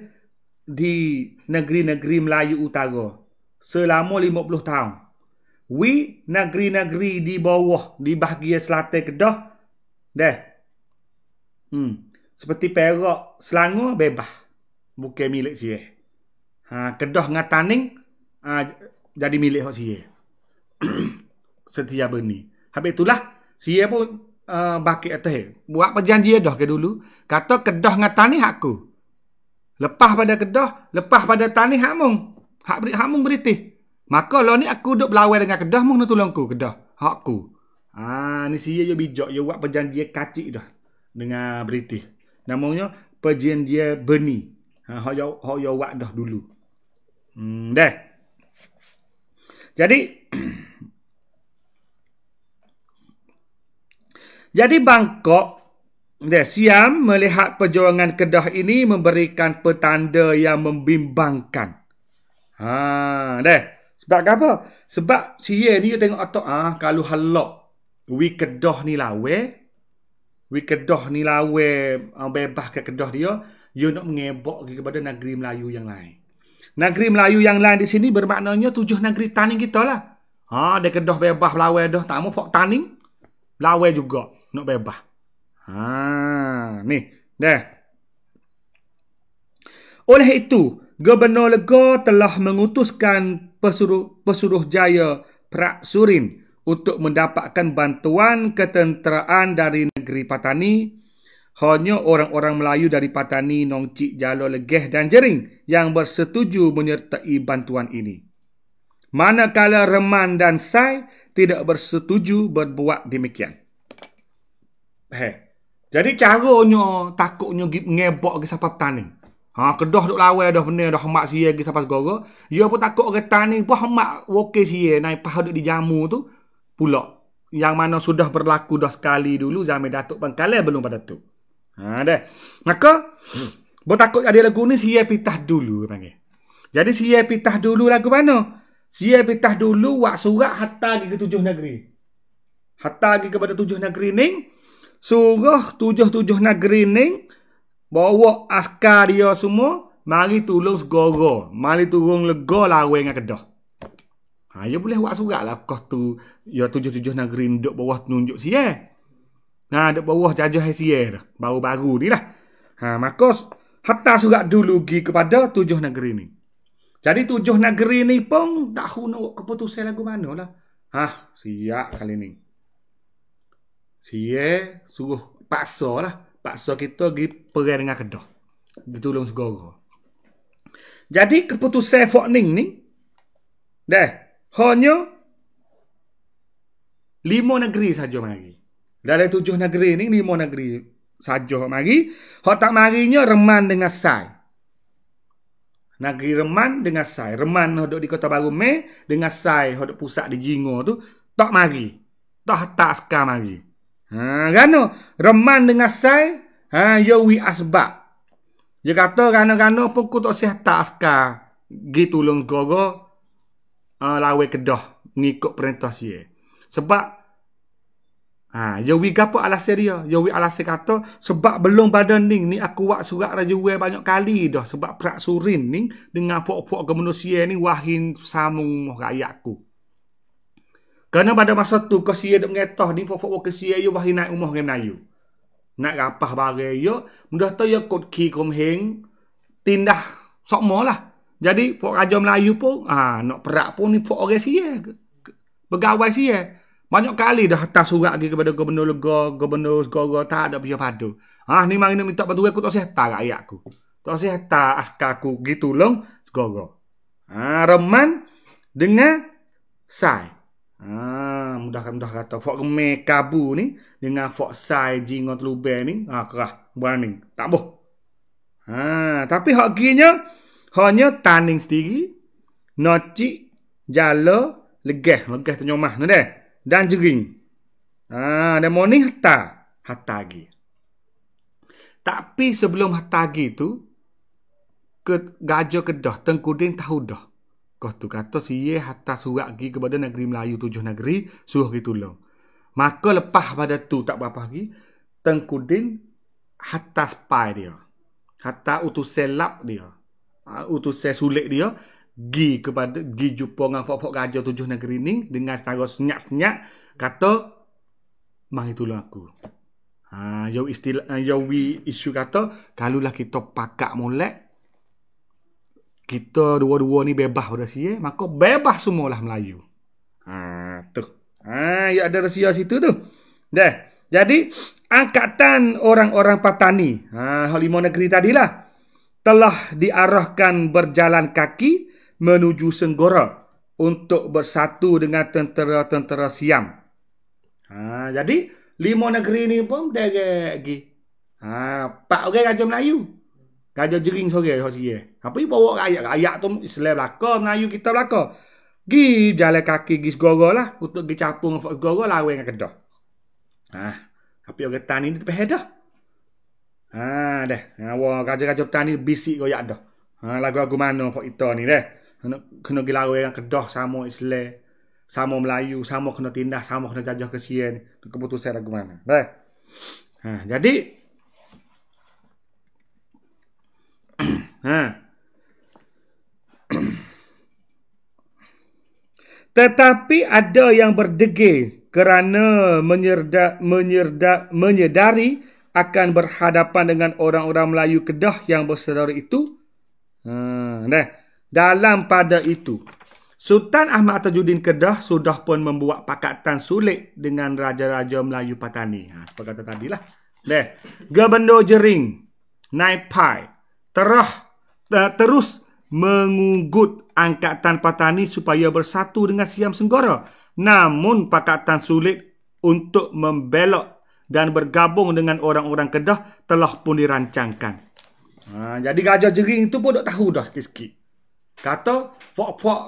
di negeri-negeri Melayu Utara selama 50 tahun. We negeri-negeri di bawah di bahagian selatan Kedah deh. Hmm. Seperti Perak, Selangor bebas. Bukan milik sie. Ha, Kedah dengan Taning ha, jadi milik hok sie. Setia benih. Habis itulah Sia pun uh, bakit atas Buat perjanjian dah ke dulu. Kata kedah dengan tanih aku. Lepas pada kedah, lepas pada tanih hak mung. Hak beri hak mung beritih. Maka lo ni aku duduk berlawan dengan kedah mung nak tolongku kedah. Hak ku. Haa, ah, ni sia yo bijak. Yo buat perjanjian kacik dah. Dengan beriti Namanya perjanjian beni. Ha, hak yo buat dah dulu. Hmm, deh. Jadi, Jadi Bangkok, Siam melihat perjuangan Kedah ini memberikan petanda yang membimbangkan. Ha, deh. Sebab apa? Sebab Siam ni dia tengok atok ah ha, kalau halok we Kedah ni lawe. We Kedah ni lawe ah, bebas ke Kedah dia, dia nak mengebok kepada negeri Melayu yang lain. Negeri Melayu yang lain di sini bermaknanya tujuh negeri tani kita lah. Ha, dia kedah bebas lawai dah. Tak mahu pok tani. Lawai juga nak bebas. Ha, ni. deh. Oleh itu, Gubernur Lega telah mengutuskan pesuruh, pesuruh jaya Prak Surin untuk mendapatkan bantuan ketenteraan dari negeri Patani hanya orang-orang Melayu dari Patani, Nongcik, Jalur Legeh dan Jering yang bersetuju menyertai bantuan ini. Manakala Reman dan Sai tidak bersetuju berbuat demikian. He. Jadi caranya takutnya ngebok ke siapa petani. Ha, kedoh duk lawai dah benar dah hormat sia ke siapa segara. Dia pun takut orang petani pun hormat wokey sia naik pahal duk dijamu tu pula. Yang mana sudah berlaku dah sekali dulu zaman Datuk Pengkalan belum pada tu. Ha deh. Maka hmm. bertakut ada lagu ni sia pitah dulu panggil. Jadi sia pitah dulu lagu mana? Sia pitah dulu wak surat hatta ke tujuh negeri. Hatta ke kepada tujuh negeri ning. Ni, suruh tujuh-tujuh negeri ni bawa askar dia semua mari tolong segara mari turun lega lawan dengan kedah ha dia ya boleh buat surat lah kau tu ya tujuh-tujuh negeri duk bawah tunjuk sial eh? nah ha, duk bawah jajah sial eh, dah baru-baru ni lah ha maka hatta surat dulu pergi kepada tujuh negeri ni jadi tujuh negeri ni pun tak tahu nak buat keputusan lagu mana lah. Ha, siap kali ni. Si ye suguh paksa lah. Paksa kita pergi perang dengan kedah. Pergi tolong segara. Jadi keputusan Fokning ni. Dah. Hanya. Lima negeri saja mari. Dari tujuh negeri ni. Lima negeri saja mari. Hak tak marinya reman dengan sai. Negeri reman dengan sai. Reman hodok di kota baru me. Dengan sai hodok pusat di jingo tu. Tak mari. Tak tak sekarang mari. Ha, gano reman dengan sai, ha yo wi asbab. Dia kata gano-gano pun ku tak sihat tak askar. Gi tolong gogo uh, lawe kedah ngikut perintah sie. Sebab Ha, yo wi gapo ala seria, yo wi ala sekato sebab belum badan ning ni aku wak surat raja we banyak kali dah sebab prak surin ning dengan puak-puak ke manusia ni wahin samung rakyatku. Kerana pada masa tu kau sia nak mengetah ni pokok pokok sia yo bahi naik rumah kena yo. Nak rapah bare yo, mudah tu yo kod ki kom heng tindah sok lah. Jadi pok raja Melayu pun ah nak perak pun ni pok orang sia. Pegawai siya Banyak kali dah atas surat lagi kepada gubernur lega, gubernur segara tak ada pihak padu. Ah ni mari nak minta bantuan aku tak sihat rakyat aku. Tak sihat askar aku gitu long segara. Ah ha, reman dengan saya. Ha, mudah-mudah kan, kata Fok me Kabu ni dengan Fok Sai Jingo Telube ni, ha kerah berani. Tak boh. Ha, tapi hak ginya hanya tanding sendiri. Noci jala legah, legah tenyomah ni deh. Dan jering. Ha, dan morning hatta, hatta lagi. Tapi sebelum hatta lagi tu ke gajah kedah tengkuding tahu dah. Kau tu kata si ye hatta surat pergi kepada negeri Melayu tujuh negeri suruh pergi tolong. Maka lepas pada tu tak berapa lagi Tengku Din hatta spy dia. Hatta utus selap dia. Ha, utus sulit dia gi kepada gi jumpa dengan pokok raja tujuh negeri ning dengan secara senyap-senyap kata mang itu lah aku. Ha, yo istilah yo isu kata kalulah kita pakak molek kita dua-dua ni bebas pada si eh? maka bebas semualah Melayu. Ha tu. Ha ya ada rahsia situ tu. Dah. Jadi angkatan orang-orang patani, ha halimau negeri tadilah telah diarahkan berjalan kaki menuju Senggora untuk bersatu dengan tentera-tentera Siam. Ha jadi lima negeri ni pun dia pergi. Ha pak orang raja Melayu. Gajah jering sore hari sini. Apa dia bawa rakyat-rakyat tu Islam belaka, Melayu kita belaka. Gi jalan kaki gi segoro lah, kutuk gi capung fak segoro lawe dengan Kedah. Ha, tapi orang tani ni tepeh dah. Ha, deh. Ha, wa gajah-gajah tani bisik koyak dah. Ha, lagu-lagu mana fak ita ni deh. Kena kena gi lawe dengan Kedah sama Islam, sama Melayu, sama kena tindah, sama kena jajah kesian. Keputusan lagu mana. Deh. Ha, jadi Tetapi ada yang berdegil kerana menyerdak menyerdak menyedari akan berhadapan dengan orang-orang Melayu Kedah yang bersaudara itu. Hmm, nah, dalam pada itu, Sultan Ahmad Tajuddin Kedah sudah pun membuat pakatan sulit dengan Raja-Raja Melayu Patani. Ha, seperti kata tadi lah. Nah, Gubernur Jering, Naipai, terah uh, terus mengugut angkatan petani supaya bersatu dengan Siam Senggara. Namun pakatan sulit untuk membelok dan bergabung dengan orang-orang Kedah telah pun dirancangkan. Ha, jadi gajah jering itu pun tak tahu dah sikit-sikit. Kata pok-pok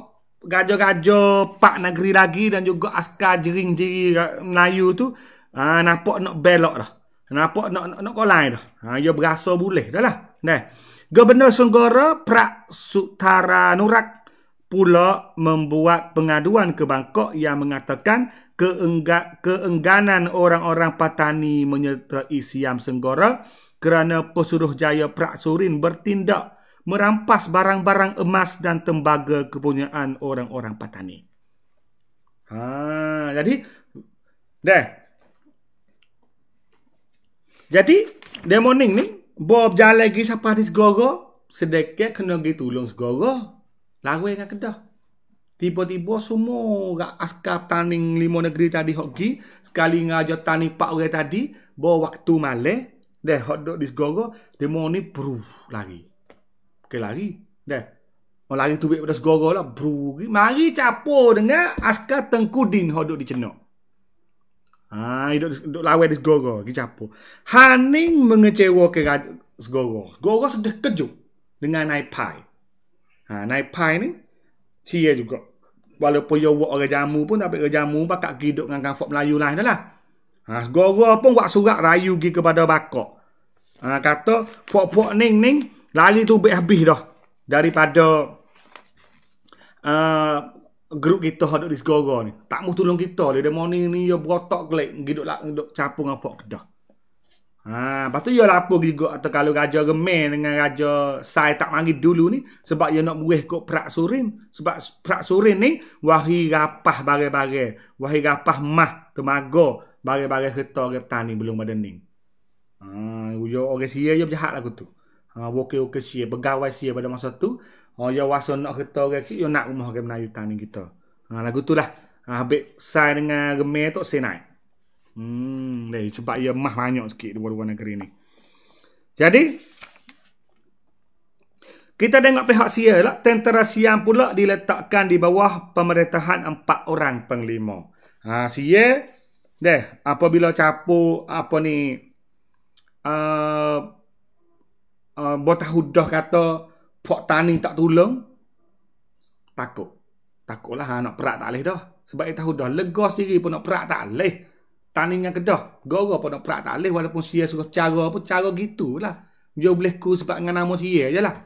gajah-gajah pak negeri lagi dan juga askar jering jiri Melayu tu ha, nampak nak belok dah. Nampak nak nak, nak kolai dah. Ha, ia ya berasa boleh dah lah. Nah. Gubernur Senggara Prak Sutara Nurak pula membuat pengaduan ke Bangkok yang mengatakan keenggak keengganan orang-orang patani menyertai Siam Senggara kerana pesuruh jaya Prak Surin bertindak merampas barang-barang emas dan tembaga kepunyaan orang-orang patani. Ha, jadi deh. Jadi demoning ni Bob jalan lagi sampai di segoro. Sedekat kena pergi tulung segoro. Lalu dengan kedah. Tiba-tiba semua askar taning lima negeri tadi hoki sekali ngajo taning pak orang tadi Bawa waktu malam deh hot dog di segoro demo ni bru lagi, Ke lagi Deh. Mau lari tubik pada segoro lah lagi, Mari capo dengan askar tengkuding hot dog di cenok. Ah, hidup, hidup lawan di Gogo kita capur. Haning mengecewakan ke Segoro. Segoro sudah kejut dengan naik pai. Ha, naik pai ni, cie juga. Walaupun dia wak orang jamu pun, tapi orang jamu bakal pergi hidup dengan kampung Melayu lain dah lah. Ha, Segoro pun buat surat rayu pergi kepada bakok. Ha, kata, pok-pok ning ning, lali tu habis dah. Daripada uh, grup kita hok duk disgoro ni. Tak mau tolong kita. Dia de morning ni yo berotok kelik giduk lak duk capung apa kedah. Ha, lepas tu yo lapo gigo atau kalau raja gemen dengan raja saya tak mari dulu ni sebab yo nak buih kok prak surin. Sebab prak surin ni wahi rapah bare-bare, wahi rapah mah temago bare-bare kereta ke petani belum ada ni. Ha, yo orang sia yo jahat lah tu. Ha, okey-okey sia, pegawai sia pada masa tu. Oh, ya waso nak kita, ke ki, ya nak rumah ke Melayu tani kita. Ha nah, lagu tulah. Ha ah, habis sai dengan gemer tu sai Hmm, leh sebab ia mah banyak sikit di luar-luar negeri ni. Jadi kita tengok pihak Sia lah. Tentera Siam pula diletakkan di bawah pemerintahan empat orang penglima. Ha, Sia. Deh, apabila capu apa ni. Uh, ah, uh, botah hudah kata. Pak tani tak tolong. Takut. takut lah ha, nak perak tak boleh dah. Sebab dia tahu dah lega sendiri pun nak perak tak boleh. Tani yang kedah. Gara pun nak perak tak boleh. Walaupun siya suka cara apa cara gitulah. Dia boleh ku sebab dengan nama siya je lah.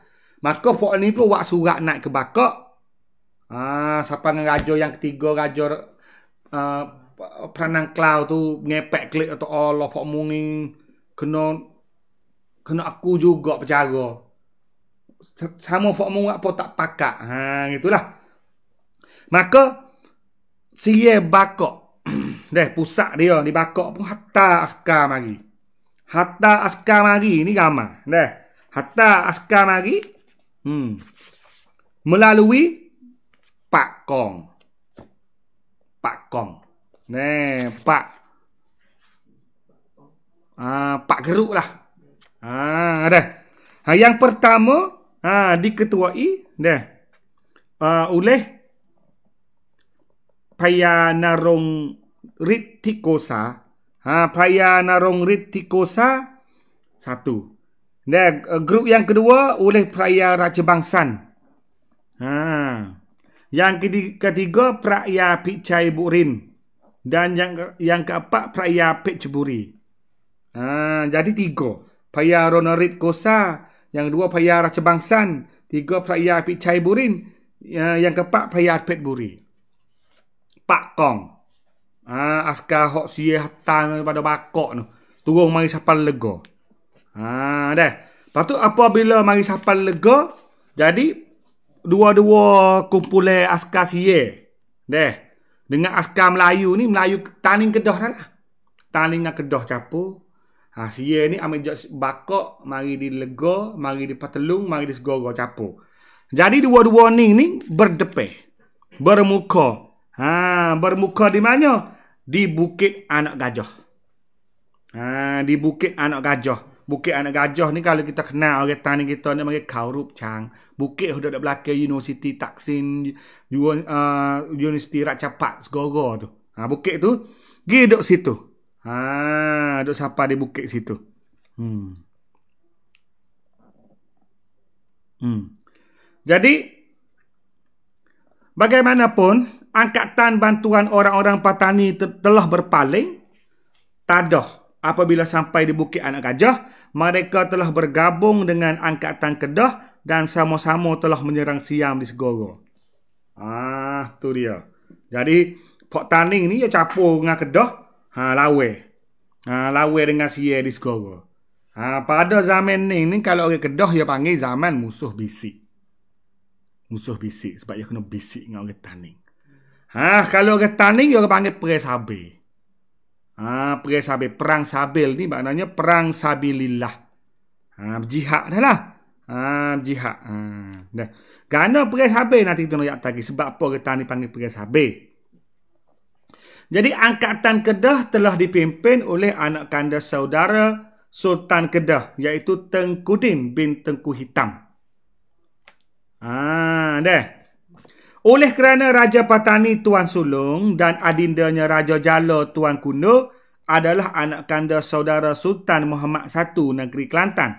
Maka pak ni pun buat surat naik ke bakok. Ha, siapa dengan raja yang ketiga. Raja uh, peranang kelau tu. Ngepek klik atau Allah pak mungin. Kena, kena aku juga percara sama formu apa tak pakak. Ha gitulah. Maka siye bakok. Deh pusak dia di bakok pun hatta askar mari. Hatta askar mari ni gama. Deh. Hatta askar mari. Hmm. Melalui Pak Kong. Pak Kong. Neh, Pak. Ah, Pak Geruk lah. Ah, uh, ada. Ha, yang pertama Ah, ha, diketuai deh uh, oleh Paya Narong Ritikosa. Ha, Paya Narong Ritikosa satu. Deh uh, grup yang kedua oleh Praya Raja Bangsan. Ha. Yang ketiga Praya Picai Burin dan yang yang keempat Praya Pecburi. Ha, jadi tiga. Paya Ronarit Kosa, yang dua Paya Raja Bangsan. Tiga Paya Pichai Burin. Ya, yang keempat Paya Pet Buri. Pak Kong. Ha, askar hok siye hatan pada bakok tu. Turun mari sapal lega. Ha, dah. Lepas tu apabila mari sapal lega. Jadi dua-dua kumpulan askar siye. deh. Dengan askar Melayu ni Melayu taning kedah dah lah. Taning kedah capur. Ha, sia ni ambil jok bakok, mari di lego, mari di patelung, mari di segoro capo. Jadi dua-dua ni ni berdepe. Bermuka. Ha, bermuka di mana? Di Bukit Anak Gajah. Ha, di Bukit Anak Gajah. Bukit Anak Gajah ni kalau kita kenal orang tani kita ni mari Kaurup Chang. Bukit hodok dekat belakang University Taksin, uh, University Rak Cepat segoro tu. Ha, bukit tu gi dok situ. Ha, duk siapa di bukit situ. Hmm. Hmm. Jadi bagaimanapun angkatan bantuan orang-orang patani telah berpaling tadah apabila sampai di bukit anak gajah mereka telah bergabung dengan angkatan kedah dan sama-sama telah menyerang siam di segoro. Ah, tu dia. Jadi Pok Taning ni ya capur dengan kedah ha lawe ha lawe dengan si di skoro ha pada zaman ni ni kalau orang kedah dia panggil zaman musuh bisik musuh bisik sebab dia kena bisik dengan orang taning ha kalau orang taning dia panggil perang sabil ha perang sabil perang sabil ni maknanya perang sabilillah ha jihad dah lah ha jihad ha dah Gana perang sabil nanti kita nak tagi sebab apa kita ni panggil perang sabil jadi angkatan Kedah telah dipimpin oleh anak kanda saudara Sultan Kedah iaitu Tengkudin bin Tengku Hitam. Ah, deh. Oleh kerana Raja Patani Tuan Sulung dan adindanya Raja Jala Tuan Kuno adalah anak kanda saudara Sultan Muhammad I Negeri Kelantan,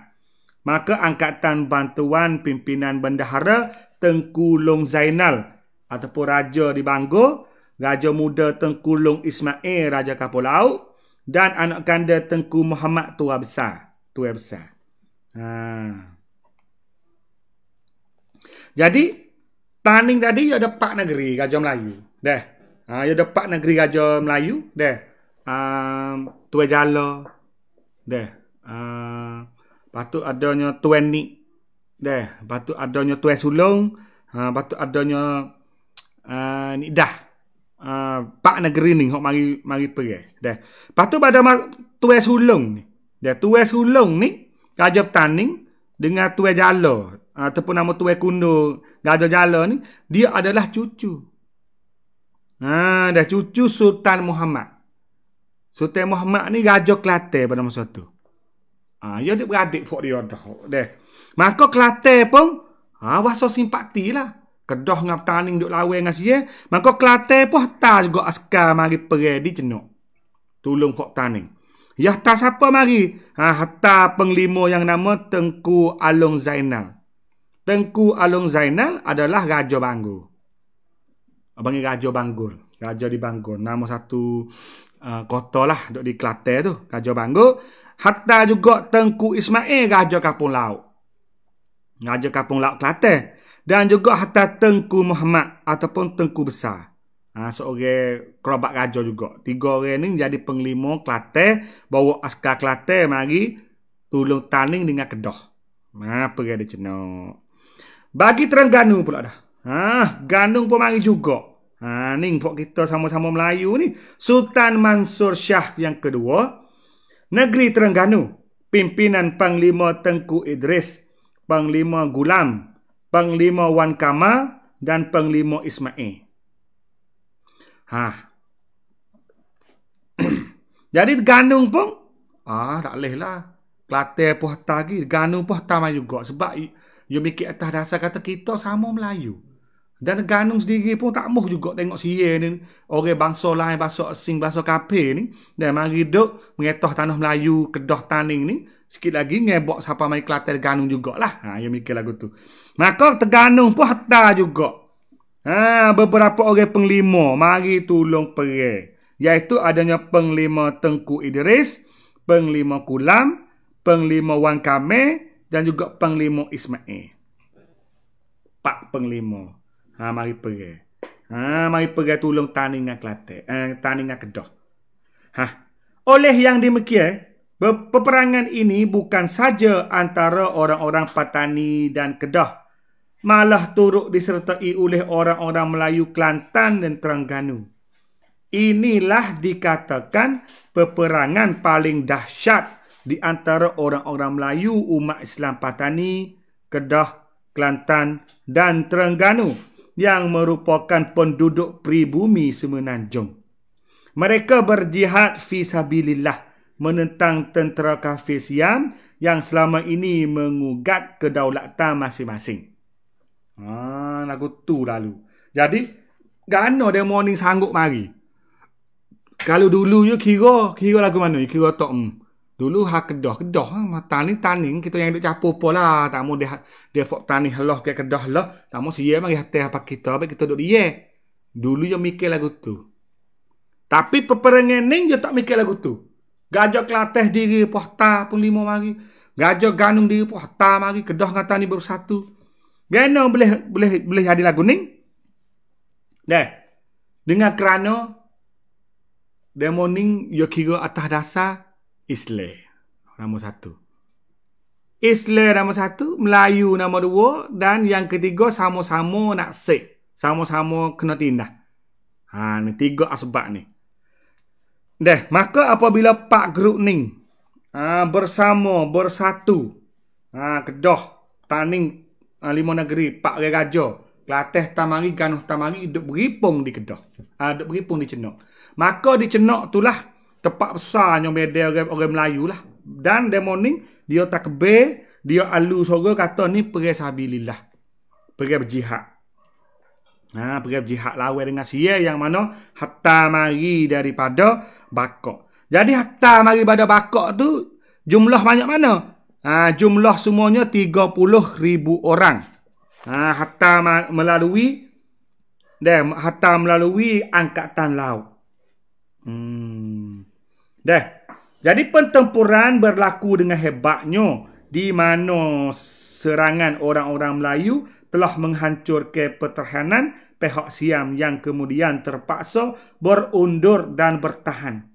maka angkatan bantuan pimpinan bendahara Tengku Long Zainal ataupun Raja di Bangor Raja Muda Tengku Long Ismail Raja Kapulau dan anak kanda Tengku Muhammad Tua Besar. Tua Besar. Ha. Jadi, Taning tadi ia Pak negeri Raja Melayu. Dah. Ha, ia dapat negeri Raja Melayu. Dah. Um, ha, Tua Jala. Dah. Um, ha, patut adanya Tua ni, Dah. Patut adanya Tua Sulung. Ha, patut adanya uh, dah pak negeri ni hok mari mari perang. Eh. Dah. Patu pada tuai sulung ni. Dah tuai sulung ni raja petaning dengan tuai jala ataupun nama tuai kundo raja jala ni dia adalah cucu. Ha dah cucu Sultan Muhammad. Sultan Muhammad ni raja Kelate pada masa tu. Ha ya, dia beradik pok dia dah. Dah. Maka Kelate pun ha waso simpati lah. Kedah dengan petaning duk lawan dengan siya. Maka Kelantan pun hantar juga askar mari perai di jenuk. Tolong kok petaning. Ya hantar siapa mari? Ha, hantar penglima yang nama Tengku Alung Zainal. Tengku Alung Zainal adalah Raja Banggur. Abangnya Raja Banggur. Raja di Banggur. Nama satu uh, kota lah duk di Kelantan tu. Raja Banggur. Hatta juga Tengku Ismail Raja Kapung Laut. Raja Kapung Laut Kelantan dan juga harta Tengku Muhammad ataupun Tengku Besar. Ha, seorang kerabat raja juga. Tiga orang ini jadi penglima Kelate, bawa askar Kelate mari tulung taning dengan kedoh. Ha, pergi di Cina. Bagi Terengganu pula dah. Ha, Gandung pun mari juga. Ha, ni pok kita sama-sama Melayu ni. Sultan Mansur Shah yang kedua. Negeri Terengganu. Pimpinan Panglima Tengku Idris. Panglima Gulam Penglima Wan Kamal dan Penglima Ismail. Ha. Jadi Ganung pun ah tak leh lah. Kelate pun hatta lagi, Ganung pun hatta juga sebab you mikir atas dasar kata kita sama Melayu. Dan Ganung sendiri pun tak mahu juga tengok siye ni orang bangsa lain bahasa asing bahasa kafir ni dan mari duk mengetah tanah Melayu, Kedah taning ni Sikit lagi ngebok siapa mai Kelantan Ganung jugalah. Ha yang mikir lagu tu. Maka teganung pun hatta juga. Ha beberapa orang penglima mari tolong perang. Iaitu adanya penglima Tengku Idris, penglima Kulam, penglima Wan Kame dan juga penglima Ismail. Pak penglima. Ha mari perang. Ha mari perang tolong tani dengan Kelantan. Eh tani dengan Kedah. Ha oleh yang demikian Peperangan ini bukan saja antara orang-orang Patani dan Kedah malah turut disertai oleh orang-orang Melayu Kelantan dan Terengganu. Inilah dikatakan peperangan paling dahsyat di antara orang-orang Melayu umat Islam Patani, Kedah, Kelantan dan Terengganu yang merupakan penduduk pribumi Semenanjung. Mereka berjihad fi sabilillah menentang tentera kafir Siam yang selama ini mengugat kedaulatan masing-masing. Ha, lagu tu lalu. Jadi, gana dia mau ni sanggup mari. Kalau dulu je ya kira, kira lagu mana? Ya kira tak, hmm. Dulu ha kedah, kedah. Ha, mata ni taning, kita yang duduk capur pun lah. Tak mau dia, dia fok taning lah, kaya kedah lah. Tak mau siya mari hati apa kita, baik kita duduk dia. Dulu je ya mikir lagu tu. Tapi peperangan ni, dia tak mikir lagu tu. Gajok latih diri pohta pun lima mari. gajok Ganung diri pohta mari. kedoh kata ni bersatu. Gana boleh boleh boleh jadi lagu ni? Dah. Dengan kerana demoning yo kira atas dasar Islam. Nama satu. Islam nama satu, Melayu nama dua, dan yang ketiga sama-sama nak sik. Sama-sama kena tindah. Ha, ni tiga asbab ni. Deh, maka apabila Pak Grup ni uh, ah, bersama, bersatu, uh, kedoh, taning uh, lima negeri, Pak Raja, Kelateh, Tamari, Ganuh, Tamari, duduk beripung di kedoh. Uh, duduk beripung di cenok. Maka di cenok tu lah, tepat besar yang beda orang, orang Melayu lah. Dan dia morning, dia takbe, dia alu sorga kata ni perih sahabilillah. Perih berjihad. Ha, pergi hak lawan dengan si yang mana hatta mari daripada bakok. Jadi hatta mari daripada bakok tu jumlah banyak mana? Ha, jumlah semuanya 30,000 orang. Ha, hatta melalui deh hatta melalui angkatan laut. Hmm. deh. Jadi pertempuran berlaku dengan hebatnya di mana serangan orang-orang Melayu telah menghancur ke pertahanan pihak Siam yang kemudian terpaksa berundur dan bertahan.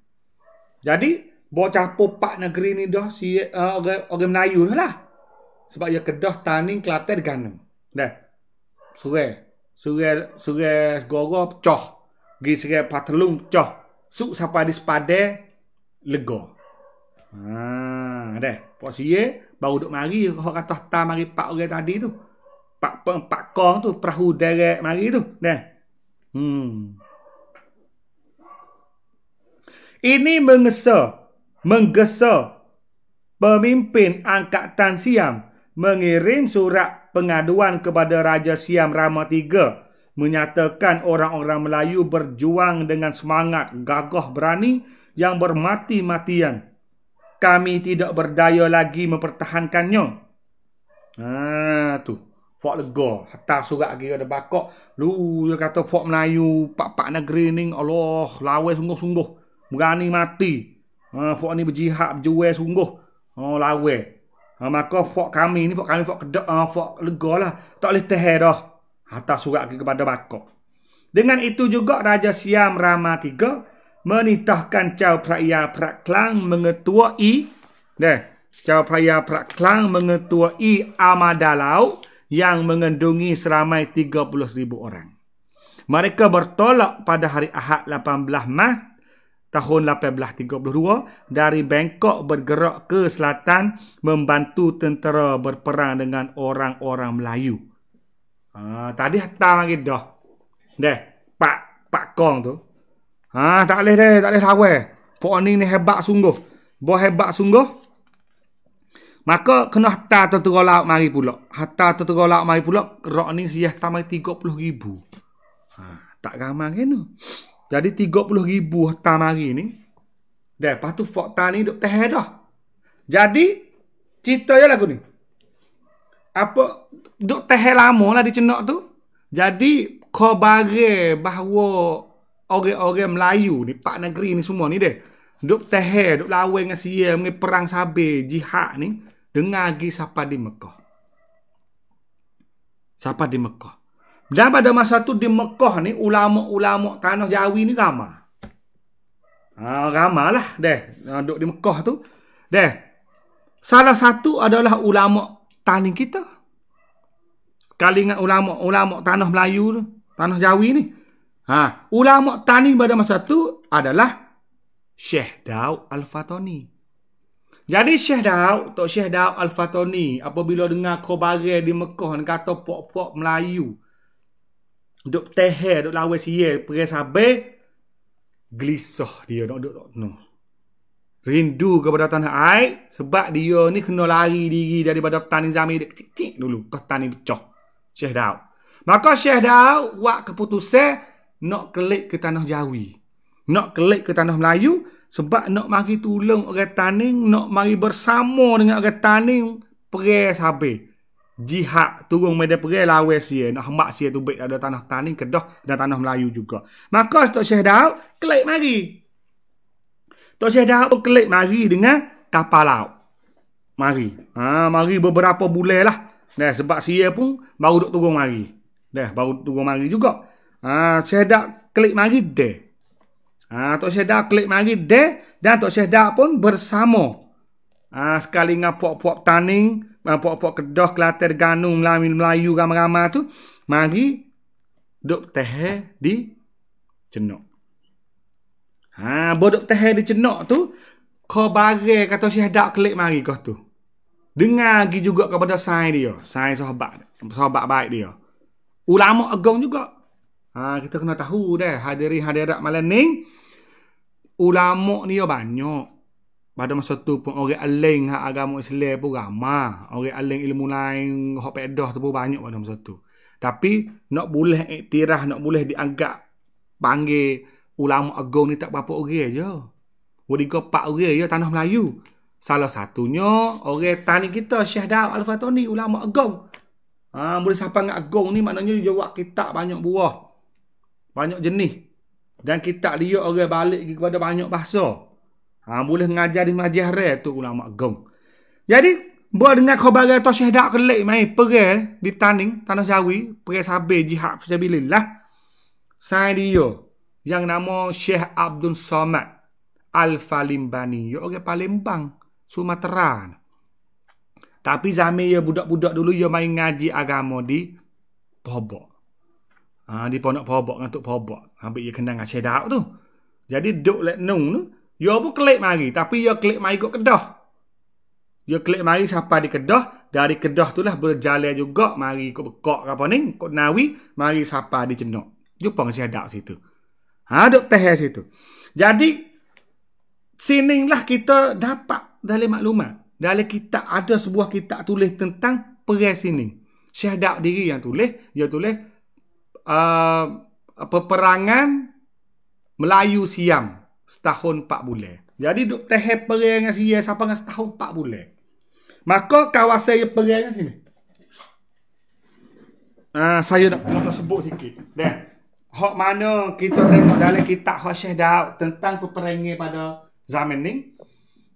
Jadi, bocah popak negeri ni dah si, uh, orang, orang Melayu lah. Sebab ia kedah taning kelata ganem. Dah. Surai. Surai, surai segoro pecah. Gi surai patelung pecah. Suk sapa di sepada lega. Ha, dah. Pak Sia baru duk mari. Kau kata tak mari pak orang tadi tu pak peng pak kong tu perahu derek mari tu nah hmm ini mengesa menggesa pemimpin angkatan Siam mengirim surat pengaduan kepada Raja Siam Rama III menyatakan orang-orang Melayu berjuang dengan semangat gagah berani yang bermati-matian kami tidak berdaya lagi mempertahankannya Ah tu puak lega atas surat kira ada bakok lu dia kata puak Melayu pak-pak negeri ni Allah lawai sungguh-sungguh berani mati ha, puak ni berjihad berjual sungguh ha, lawai ha, maka puak kami ni puak kami puak kedek ha, puak lega lah tak boleh teher dah atas surat kepada bakok dengan itu juga Raja Siam Rama III menitahkan Chow Praya Praklang mengetuai deh Chow Praya Praklang mengetuai Amadalau. Laut yang mengandungi seramai 30,000 orang. Mereka bertolak pada hari Ahad 18 Mac tahun 1832 dari Bangkok bergerak ke selatan membantu tentera berperang dengan orang-orang Melayu. Uh, tadi hantar lagi dah. Deh, Pak Pak Kong tu. Ha, tak boleh deh, tak boleh lawan. Pok ni hebat sungguh. Boh hebat sungguh. Maka kena hatta tertera laut mari pula. Hatta tertera laut mari pula, rok ni siyah tamai 30 ribu. Ha, tak ramai kena. Jadi 30 ribu hatta mari ni. Dan lepas tu fakta ni duk teher dah. Jadi, cerita je lagu ni. Apa, duk teher lama lah di cenok tu. Jadi, kau bahawa orang-orang Melayu ni, Pak Negeri ni semua ni deh. Duk teher, duk lawan dengan siya, mengenai perang sabi, jihad ni dengar lagi siapa di Mekah. Siapa di Mekah. Dan pada masa tu di Mekah ni, ulama-ulama tanah Jawi ni ramah. Ha, ramah lah deh. Ha, duduk di Mekah tu. Deh. Salah satu adalah ulama tani kita. Kali ingat ulama-ulama tanah Melayu tu. Tanah Jawi ni. Ha, ulama tani pada masa tu adalah Syekh Daud Al-Fatoni. Jadi Syekh Daud, Tok Syekh Daud Al-Fatoni apabila dengar khabar di Mekah dan kata pok-pok Melayu duk teher, duk lawa siye, pergi sabe gelisah dia nak duk no. Rindu kepada tanah air sebab dia ni kena lari diri daripada tani zami dia kecik-kecik dulu ke tani pecah. Syekh Daud. Maka Syekh Daud buat keputusan nak kelik ke tanah Jawi. Nak kelik ke tanah Melayu sebab nak mari tolong orang taning, nak mari bersama dengan orang taning, perai sampai. Jihad turun media perai lawas sia, nak hamak sia tu baik ada tanah taning kedah dan tanah Melayu juga. Maka Tok Syekh Daud klik mari. Tok Syekh Daud klik mari dengan kapal laut. Mari. Ha, mari beberapa bulan lah. Nah, sebab sia pun baru duk turun mari. Dah baru turun mari juga. Ha, Syekh Daud klik mari deh. Ha, Tok Syeda klik mari dia dan Tok Syeda pun bersama. Ha, sekali dengan puak-puak taning, ha, puak-puak kedah, kelater, ganung, melayu, melayu, ramah tu, mari duduk teh di cenok. Ha, bodok teh di cenok tu, kau bagi kata Syeda klik mari kau tu. Dengar lagi juga kepada sain dia, sain sahabat, sahabat baik dia. Ulama agung juga. Ha, kita kena tahu dah hadirin hadirat malam ni ulama ni yo banyak. Pada masa tu pun orang aling hak agama Islam pun ramai. Orang aling ilmu lain hak pedah tu pun banyak pada masa tu. Tapi nak boleh iktiraf, nak boleh dianggap panggil ulama agung ni tak berapa orang je. Wali ke empat orang je tanah Melayu. Salah satunya orang tani kita Syekh Daud Al-Fatoni ulama agung. Ha, boleh siapa dengan ni maknanya jawab kita banyak buah. Banyak jenis dan kita liuk orang balik kepada banyak bahasa. Ha, boleh mengajar di majlis tu ulama gong. Jadi buat dengan khabar tu Syekh Dak kelik mai perang di Taning, Tanah Jawi, perang Sabil jihad fi sabilillah. Sai dia yang nama Syekh Abdul Somad Al Falimbani, yo orang Palembang, Sumatera. Tapi zaman dia budak-budak dulu dia main ngaji agama di Bobok. Ha, dia pun nak pobok dengan Tok Pobok. Habis dia kena dengan Syedak tu. Jadi duk let nung tu. Dia pun klik mari. Tapi dia klik mari kot kedah. Dia klik mari siapa di kedah. Dari kedah tu lah berjalan juga. Mari kot bekok apa ni. Kot nawi. Mari siapa di cenok. Jumpa dengan Syedak situ. Ha, duk teh situ. Jadi. lah kita dapat dalam maklumat. Dalam kitab ada sebuah kitab tulis tentang perai sining. Syedak diri yang tulis. Dia tulis uh, ah, peperangan Melayu Siam setahun 4 bulan. Jadi duk teh perang dengan Siria sampai dengan setahun 4 bulan. Maka kawasan yang perang dengan sini. Uh, saya nak nak sebut sikit. Dan Hak mana kita tengok dalam kitab Hak Syekh Daud tentang peperangan pada zaman ni.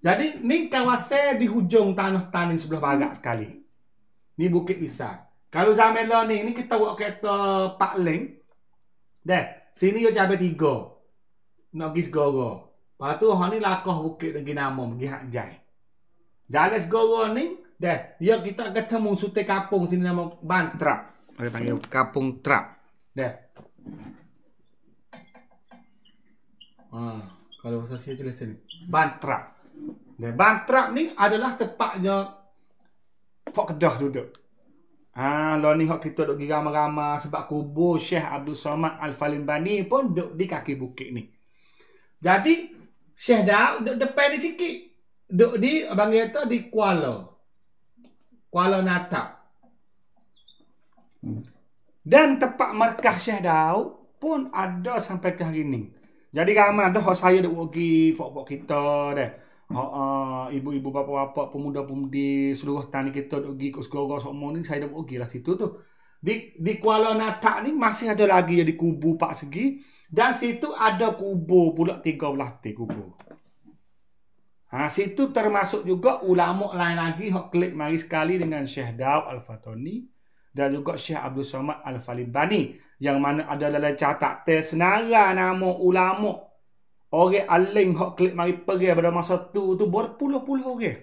Jadi ni kawasan di hujung tanah tanin sebelah barat sekali. Ni Bukit Pisang. Kalau zaman learning ni kita buat kereta Pak Ling. Dah, sini yo cabe tiga. Nak pergi segoro. Lepas tu orang ni lakuh bukit lagi nama pergi hak jai. Jalan segoro ni, dah, yo ya, kita ketemu sute kapung sini nama Bantrap. Boleh panggil kapung trap. Dah. Ah, kalau bahasa saya jelas sini. Bantrap. Dah, Bantrap ni adalah tempatnya Pak Kedah duduk. Ah, ha, ni hok kita duk gigam-gama sebab kubur Syekh Abdul Somad Al-Falimbani pun duk di kaki bukit ni. Jadi Syekh Daud duk depan di sikit. Duk di abang kata di Kuala. Kuala Natap. Hmm. Dan tempat markah Syekh Daud pun ada sampai ke hari ni. Jadi ramai ada hok saya duk pergi pokok kita dah. Ha, ha ibu-ibu bapak-bapak pemuda-pemudi seluruh tanah kita duk pergi ke segara semua ni saya dah pergi lah situ tu. Di, di Kuala Nata ni masih ada lagi di Kubu Pak Segi dan situ ada Kubu pula tiga 13 tiga Kubu. Ha situ termasuk juga ulama lain lagi hok klik mari sekali dengan Syekh Daud Al-Fatoni dan juga Syekh Abdul Somad Al-Falibani yang mana ada dalam catatan senara nama ulama Orang aling hok klik mari pergi pada masa tu tu berpuluh-puluh orang.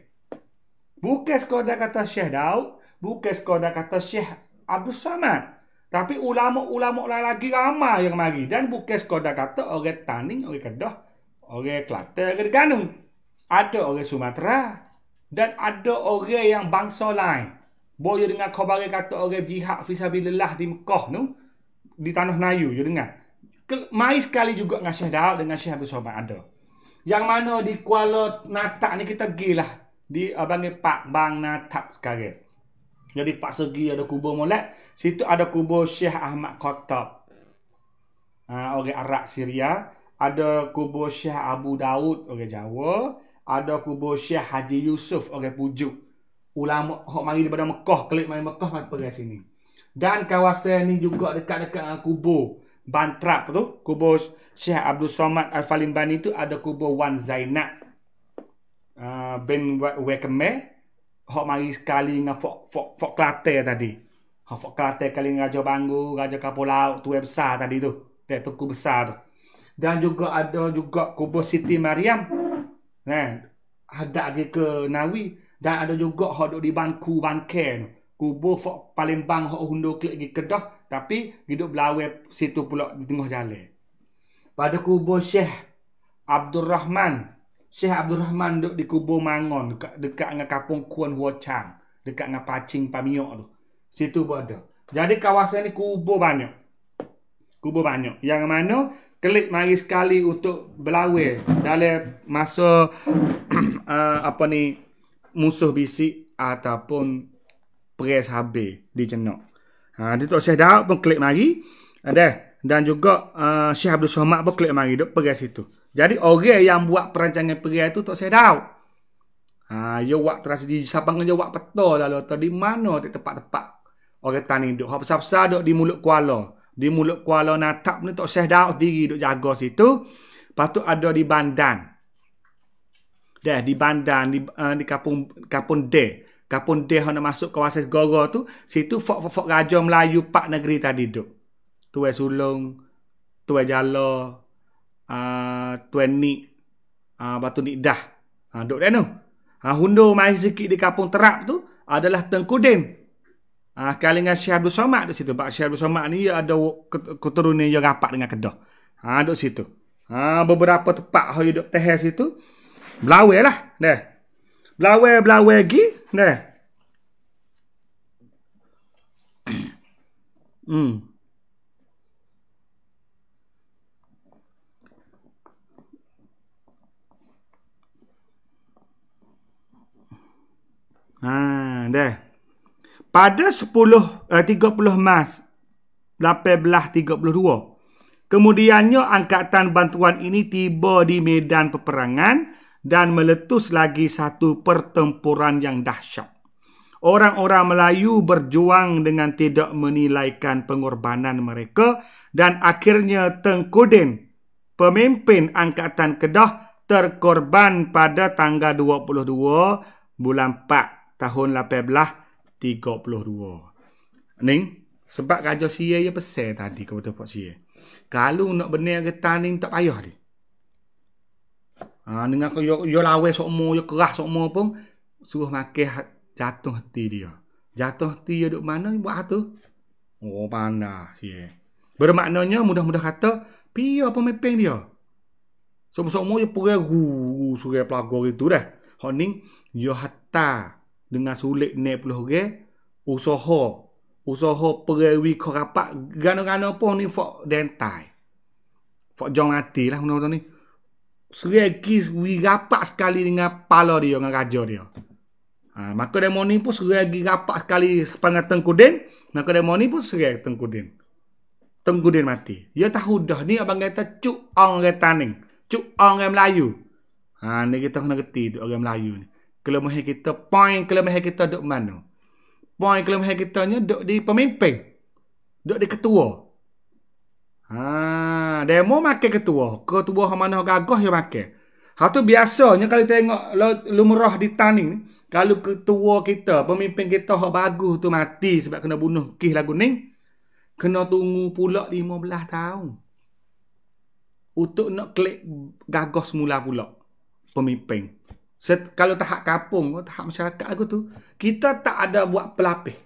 Bukan sekadar kata Syekh Daud, bukan sekadar kata Syekh Abdul Samad. Tapi ulama-ulama lain lagi ramai yang mari dan bukan sekadar kata orang Taning, orang Kedah, orang Kelantan, orang Terengganu. Ada orang Sumatera dan ada orang yang bangsa lain. Boyo dengan khabar kata orang jihad fisabilillah di Mekah tu di tanah Melayu, yo dengar mai sekali juga dengan Syekh Daud dengan Syekh Abdul Somad ada. Yang mana di Kuala Natak ni kita gilah di abang ni Pak Bang Natak sekarang. Jadi Pak Segi ada kubur molek, situ ada kubur Syekh Ahmad Qatab. Uh, ha, orang Arab Syria, ada kubur Syekh Abu Daud orang Jawa, ada kubur Syekh Haji Yusuf orang Pujuk. Ulama hok mari daripada Mekah, klik mari Mekah mari pergi sini. Dan kawasan ni juga dekat-dekat dengan kubur bantrap tu kubur Syekh Abdul Somad Al-Falim Bani tu ada kubur Wan Zainab uh, ah, bin Wekeme hok mari sekali dengan Fok Fok Fok Klate tadi hok ha, Fok Klate kali dengan Raja Banggu Raja Kapur Laut tu besar tadi tu dia tu kubur besar tu dan juga ada juga kubur Siti Mariam nah eh, ada lagi ke Nawi dan ada juga hok duduk di bangku bangkai tu kubur fok paling bang hok hundo klik gi kedah tapi hidup belawe situ pula di tengah jalan pada kubur Syekh Abdul Rahman Syekh Abdul Rahman duduk di kubur Mangon dekat, dekat dengan kampung Kuan Huachang dekat dengan Pacing Pamiok tu situ pun ada jadi kawasan ni kubur banyak kubur banyak yang mana klik mari sekali untuk belawe dalam masa uh, apa ni musuh bisik ataupun press habis di cenok. Ha dia Syekh Daud pun klik mari. Ada ha, dan juga uh, ha, Syekh Abdul Somad pun klik mari duk pergi situ. Jadi orang yang buat perancangan pergi itu Tok Syekh Daud. Ha yo wak terasa di siapa ngejo wak peto lalu di mana, di tempat-tempat orang tani duk hap sapsa duk di Mulut Kuala. Di Mulut Kuala natap ni Tok Syekh Daud diri duk jaga situ. Patut ada di bandan. Dah di bandan di uh, di kampung kampung D. Kapun dia hendak masuk kawasan gogo tu, situ fok-fok raja Melayu pak negeri tadi duduk. Tuai sulung, tuai jala, uh, tuai ni, uh, ah, batu ni dah. Ha, uh, duduk dia tu. Ha, ah, hundo mai sikit di kapung terap tu adalah Tengku Din. Ha, ah, kali dengan Syekh Abdul Somad di situ. Pak Syekh Abdul Somad ni ada keturunan yang rapat dengan Kedah. Ha, duduk situ. Ha, beberapa tempat yang duduk teh situ. Belawai lah. Belawai-belawai pergi. Belawai 네. 음. 아, 네. Pada 10 uh, 30 Mac 1832, kemudiannya angkatan bantuan ini tiba di medan peperangan dan meletus lagi satu pertempuran yang dahsyat. Orang-orang Melayu berjuang dengan tidak menilaikan pengorbanan mereka dan akhirnya Tengkudin, pemimpin Angkatan Kedah, terkorban pada tanggal 22 bulan 4 tahun 1832. Ning, sebab kajau siya ia pesan tadi kepada Pak Siya. Kalau nak benar ke tanding tak payah ni. Ha, dengan kau yo, yo lawe sok mo, yo keras sok mo pun suruh makan ha, jatuh hati dia. Jatuh hati dia duk mana buat hatu? Oh, panas sih. Bermaknanya mudah-mudah kata, pia pemimpin dia. Sok-sok mo yo pergi ru surai pelago gitu dah. Honing yo hatta dengan sulit ne puluh ge usaha usaha perewi korapak gano-gano pun ni fok dentai fok jong hati lah menurut ni Seri Agis rapat sekali dengan kepala dia, dengan raja dia. Ha, maka demo ni pun seri Agis rapat sekali sepanjang Tengkudin. Maka demo ni pun seri Tengkudin. Tengkudin mati. Dia tahu dah ni abang kata cuk orang yang retaning. Cuk orang Melayu. Ha, ni kita kena kerti tu orang Melayu ni. Kelemahan kita, poin kelemahan kita duduk mana? Poin kelemahan kita ni duduk di pemimpin. Duduk di ketua. Ha, demo makan ketua. Ketua yang mana gagah yang makan. Ha tu biasanya kalau tengok lumrah di tani kalau ketua kita, pemimpin kita hak bagus tu mati sebab kena bunuh kih lagu ni. Kena tunggu pula 15 tahun. Untuk nak klik gagah semula pula pemimpin. Set, kalau tahap kapung, tahap masyarakat aku tu, kita tak ada buat pelapis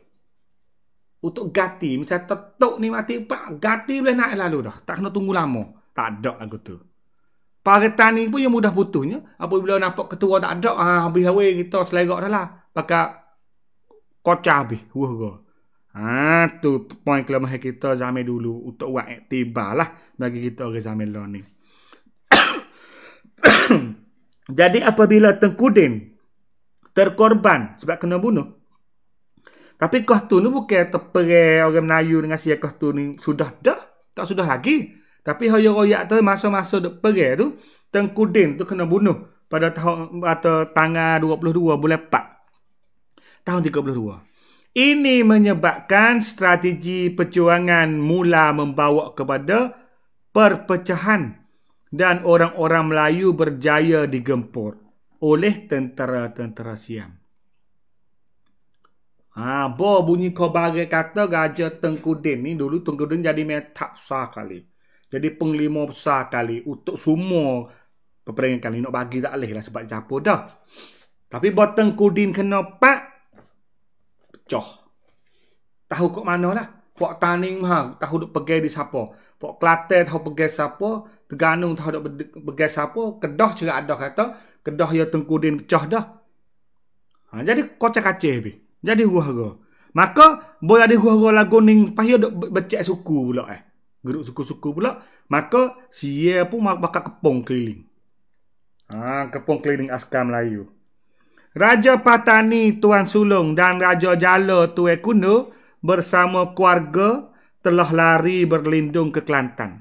untuk gati, misalnya tetuk ni mati pak gati boleh naik lalu dah tak kena tunggu lama tak ada aku tu para tani pun yang mudah putuhnya apabila nampak ketua tak ada ha, habis awe lah, kita selerak dah lah Pakai kocah habis wuh go ha, ah, tu poin kelemahan kita zaman dulu untuk buat aktibar lah bagi kita orang zaman lor ni jadi apabila Tengkudin terkorban sebab kena bunuh tapi kah tu ni bukan terperai orang Melayu dengan si kau tu ni. Sudah dah. Tak sudah lagi. Tapi hoya royak tu masa-masa duk perai tu. Tengku Din tu kena bunuh. Pada tahun atau tanggal 22 bulan 4. Tahun 32. Ini menyebabkan strategi perjuangan mula membawa kepada perpecahan dan orang-orang Melayu berjaya digempur oleh tentera-tentera Siam. Ha, bo bunyi kau kobare kata Raja Tengku Din ni dulu Tengku Din jadi metak besar kali. Jadi penglima besar kali untuk semua peperangan kali nak bagi tak leh lah sebab capo dah. Tapi bo Tengku Din kena pak pecah. Tahu kok mana lah. Pok taning mah tahu duk pergi di siapa. Pok Kelate tahu pergi siapa, Terganung tahu duk pergi siapa, Kedah juga ada kata, Kedah ya Tengku Din pecah dah. Ha, jadi kocak-kacih bih. Jadi go, Maka boleh ada go lagu ning pahia dok becek suku pula eh. Geruk suku-suku pula. Maka sia pun mak bakal kepung keliling. Ha, kepung keliling askar Melayu. Raja Patani Tuan Sulung dan Raja Jala Tue Kuno bersama keluarga telah lari berlindung ke Kelantan.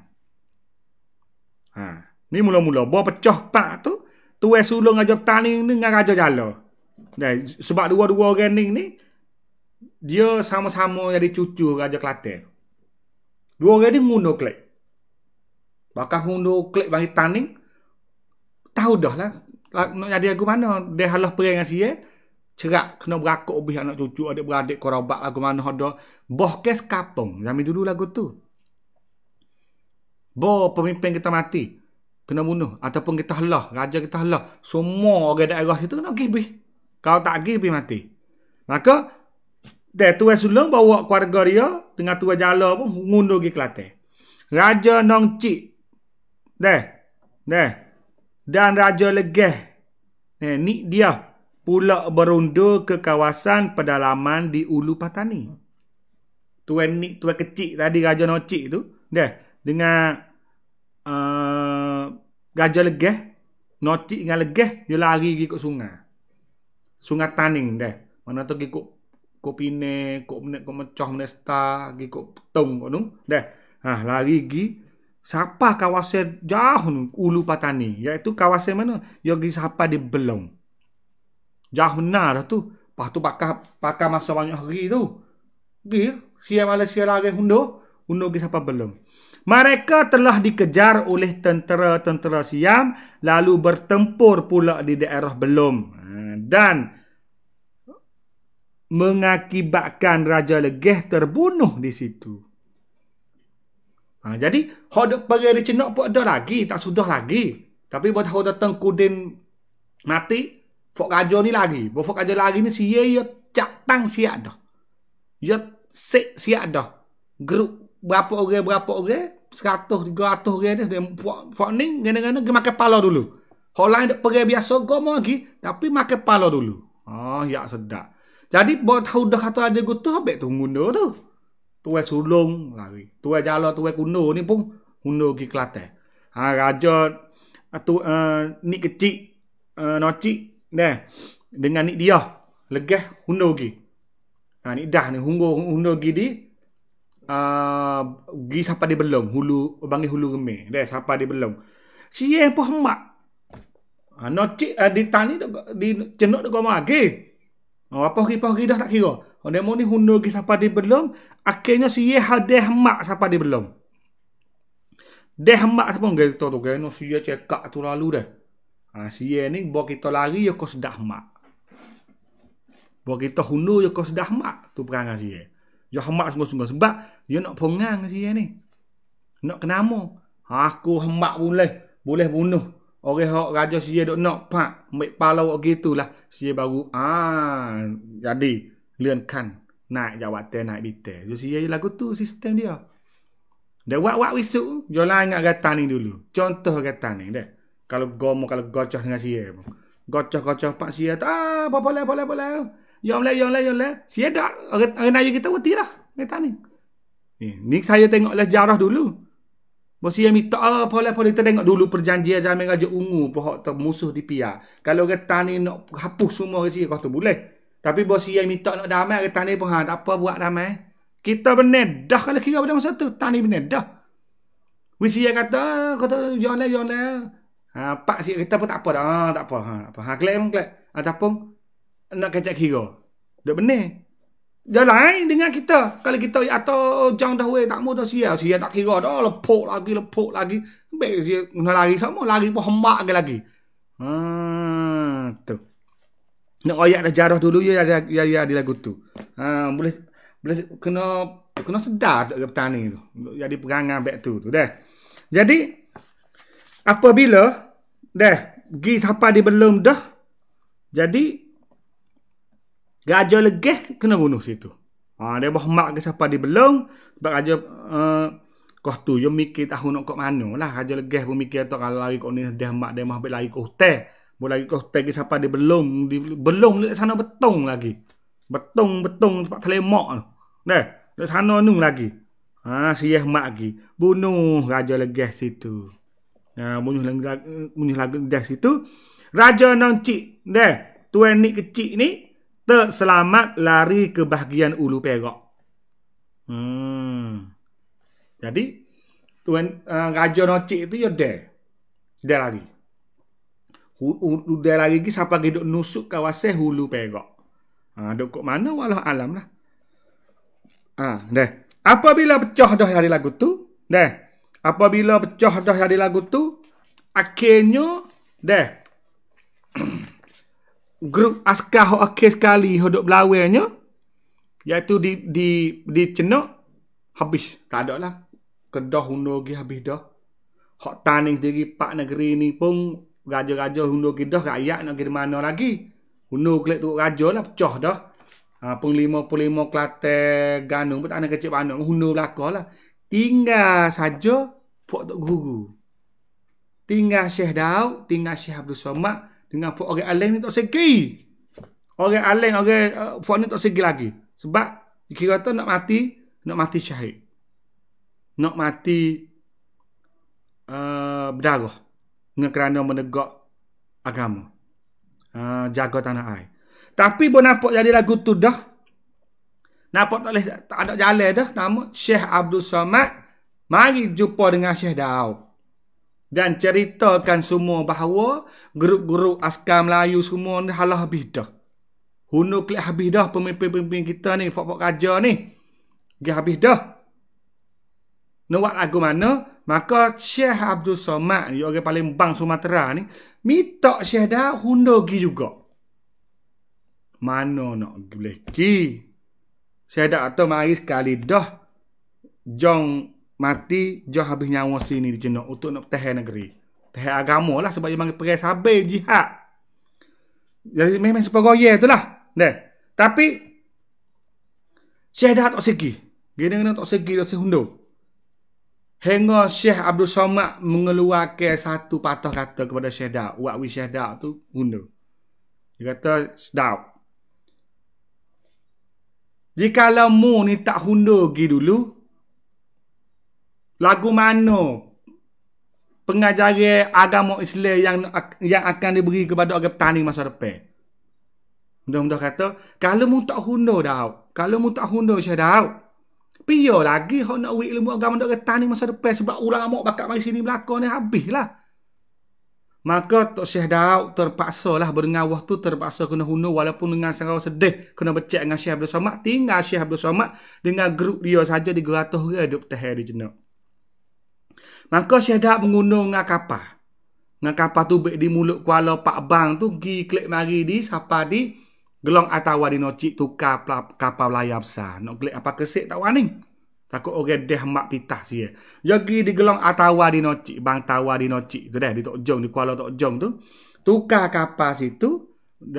Ha, ni mula-mula bawa pecah pak tu. Tue Sulung Raja Patani dengan Raja Jala. Nah, sebab dua-dua orang ni dia sama-sama jadi cucu Raja Kelantan. Dua orang ni ngundo klik. Bakal ngundo klik bagi taning tahu dah lah, lah nak jadi aku mana dia halah perang dengan siye cerak kena berakok lebih anak cucu ada beradik korobak lagu mana ada boh kes kapung zaman dulu lagu tu boh pemimpin kita mati kena bunuh ataupun kita halah raja kita halah semua orang daerah situ kena pergi okay, kau tak pergi pergi mati maka dia tua sulung bawa keluarga dia dengan tua jala pun mengundur pergi Kelantan Raja Nong Cik deh deh dan Raja Legeh eh, ni dia pula berundur ke kawasan pedalaman di Ulu Patani tuan ni tuan kecil tadi Raja Nong Cik tu deh dengan uh, Raja Legeh Nocik dengan Legeh dia lari pergi ke sungai Sungai Taning deh. Mana tu gigu kopine, pine, ko mene ko mecoh mene sta, gigu deh. Ha, lari gi siapa kawasan jauh nung ulu patani, iaitu kawasan mana? Yo gi siapa di belong. Jauh mana tu? Pas tu pakah pakah masa banyak hari tu. Gi siapa Malaysia lagi hundo? Hundo gi siapa belum? Mereka telah dikejar oleh tentera-tentera Siam lalu bertempur pula di daerah Belum dan mengakibatkan raja legeh terbunuh di situ. Ha, jadi hodok pergi di cenok pun ada lagi, tak sudah lagi. Tapi buat hodok datang kudin mati, fok raja ni lagi. buat Fok raja lagi ni si ye ya ye cak tang siak dah. Ye ya si siak dah. Grup berapa orang berapa orang? 100 300 orang dah dan fok ni gana-gana gemak kepala dulu. Orang lain pergi biasa gomo lagi. Tapi makan pala dulu. Oh, ya sedap. Jadi, bawa tahu dah kata ada gitu, habis tu ngundur tu. Tua sulung lari. Tua jalan, tua kuno ni pun ngundur ke Kelantan. Ha, raja eh, tu, uh, ni kecil, uh, eh, noci, deh, dengan ni dia, legah ngundur ke. Ha, ni dah ni, ngundur ke di, uh, gi siapa di belong hulu, bangi hulu gemi, deh, siapa di belong? Si yang pun Ha, no cik uh, eh, ditani di cenok dok gomo age. Ha, apa kipah ridah tak kira. Ha, demo ni hundo ki siapa di belum, akhirnya si ye hadeh mak siapa di belum. Deh mak siapa ngel tu tu geno si ye cekak tu lalu deh. Ha, si ye ni bo kita lari yo ko sedah mak. Bo kita hundo yo ko sedah mak tu perangai si ye. Yo hemak sungguh-sungguh sebab yo nak pengang si ye ni. Nak kenamo. Ha, aku hemak boleh, boleh bunuh. Orang hok raja si dok nak pak mek palau og gitulah. Si baru ah jadi leunkan naik jawatan naik bitel. Jo si lagu tu sistem dia. Dia wak-wak wisu jo lain nak kata ni dulu. Contoh kata ni deh. Kalau gomo kalau gocoh dengan si Gocoh-gocoh pak si tak ah, apa boleh boleh boleh. Yo le yo le yo le. Si dok orang naik kita wetilah. Kata ni. Ni saya tengok lah jarah dulu. Mesti yang minta apa lah Kita tengok dulu perjanjian zaman Raja Ungu Pahak tu musuh di pia. Kalau kita ni nak hapus semua ke sini Kau tu boleh Tapi bos yang minta nak damai kita ni pun ha, tak apa buat damai Kita benar dah kalau kira pada masa tu Tani benar dah Wisi yang kata ah, Kau tu jangan lah jangan lah ha, Pak sikit kita pun tak apa dah ah, ha, Tak apa ha, ha apa. ha, Klik pun Ataupun Nak kacak kira Dia benar dia lain dengan kita kalau kita atau jang dah weh tak mau dah sia sia tak kira dah lepuk lagi lepuk lagi baik dia guna lari sama lari pun hembak lagi lagi ha tu nak oyak dah jarah dulu ya ada ya, ya ya di lagu tu ha boleh boleh kena kena sedar tak ke petani tu jadi perangan baik tu tu deh jadi apabila deh gi siapa di belum dah jadi Gajah legeh kena bunuh situ. Ha, dia bah mak ke siapa di belum. Sebab gajah uh, kau tu yang mikir tahu nak kat mana lah. Gajah legeh pun mikir tu kalau lari kat ni dia mak dia mahu lari ke teh, Boleh lari ke hotel ke siapa dia belum. Di, belum di sana betong lagi. Betong-betong tempat telemak tu. Dah. Di sana nung lagi. Ha, siyah mak lagi. Bunuh Raja Legah situ. Ha, bunuh lagi bunuh lagu dah situ. Raja Nongcik. Dah. Tuan ni kecil ni terselamat lari ke bahagian ulu Perak. Hmm. Jadi tuan uh, Raja Nocik itu ya deh. Dia lari. Udah lagi ki siapa ki duk nusuk kawasan hulu Pegok. Ha duk kok mana walau alam lah. Ha deh. Apabila pecah dah hari lagu tu, deh. Apabila pecah dah hari lagu tu, akhirnya deh grup askar hok okey sekali hok dok belawenya iaitu di di di cenok habis tak ada lah kedah undur gi habis dah hok taning diri pak negeri ni pun raja-raja undur gi dah rakyat nak gi mana lagi undur kelak tu raja lah pecah dah ha pun 55 kelate ganung pun tak nak kecil banuk undur belakalah tinggal saja puak tok guru tinggal Syekh Daud tinggal Syekh Abdul Somad dengan orang alim ni tak segi. Orang alim orang fon uh, ni tak segi lagi. Sebab dikira tu nak mati, nak mati syahid. Nak mati uh, berdarah dengan kerana menegak agama. Uh, jaga tanah air. Tapi pun nampak jadi lagu tu dah. Nampak tak, boleh, tak ada jalan dah. Nama Syekh Abdul Somad. Mari jumpa dengan Syekh Daud dan ceritakan semua bahawa guru-guru askar Melayu semua ni halah habis dah. Hunu klik habis dah pemimpin-pemimpin kita ni, pokok-pokok kerja ni. Gi habis dah. Nak lagu mana? Maka Syekh Abdul Somad, yang paling bang Sumatera ni, minta Syekh dah hundo gi juga. Mana nak boleh gi? Saya dah atau mari sekali dah. Jong mati jauh habis nyawa sini di jenok untuk nak teh negeri. Teh agama lah sebab dia panggil perai sabi jihad. Jadi memang super goye tu lah. Deh. Tapi Syekh dah tak segi. Gini kena tak segi tak sehundu. Hingga Syekh Abdul Somad mengeluarkan satu patah kata kepada Syekh Dak, "Wak wi Syekh Dak tu hundu." Dia kata, "Sedap." Jikalau mu ni tak hundu gi dulu, lagu mana pengajaran agama Islam yang yang akan diberi kepada orang petani masa depan. Mudah-mudah kata, kalau mu tak hundur dah, kalau mu tak hundur saya dah, piyo lagi kau nak wik ilmu agama orang petani masa depan sebab orang amok bakat mari sini belakang ni lah. Maka Tok Syekh Daud terpaksa lah berengah tu terpaksa kena hunu walaupun dengan sangat sedih kena becek dengan Syekh Abdul Somad tinggal Syekh Abdul Somad dengan grup dia saja di geratuh dia duduk tahir di jenak. Maka saya dah mengunung dengan kapal. Dengan kapal tu di mulut Kuala Pak Bang tu pergi klik mari di sapa di gelong atawa di nocik tu kapal layar besar. Nak klik apa kesik tak warning. Takut orang deh mak pitah sih. Jadi di gelong atawa di nocik, bang tawa di nocik tu dah di Tok Jong, di Kuala Tok Jong tu. Tukar kapal situ,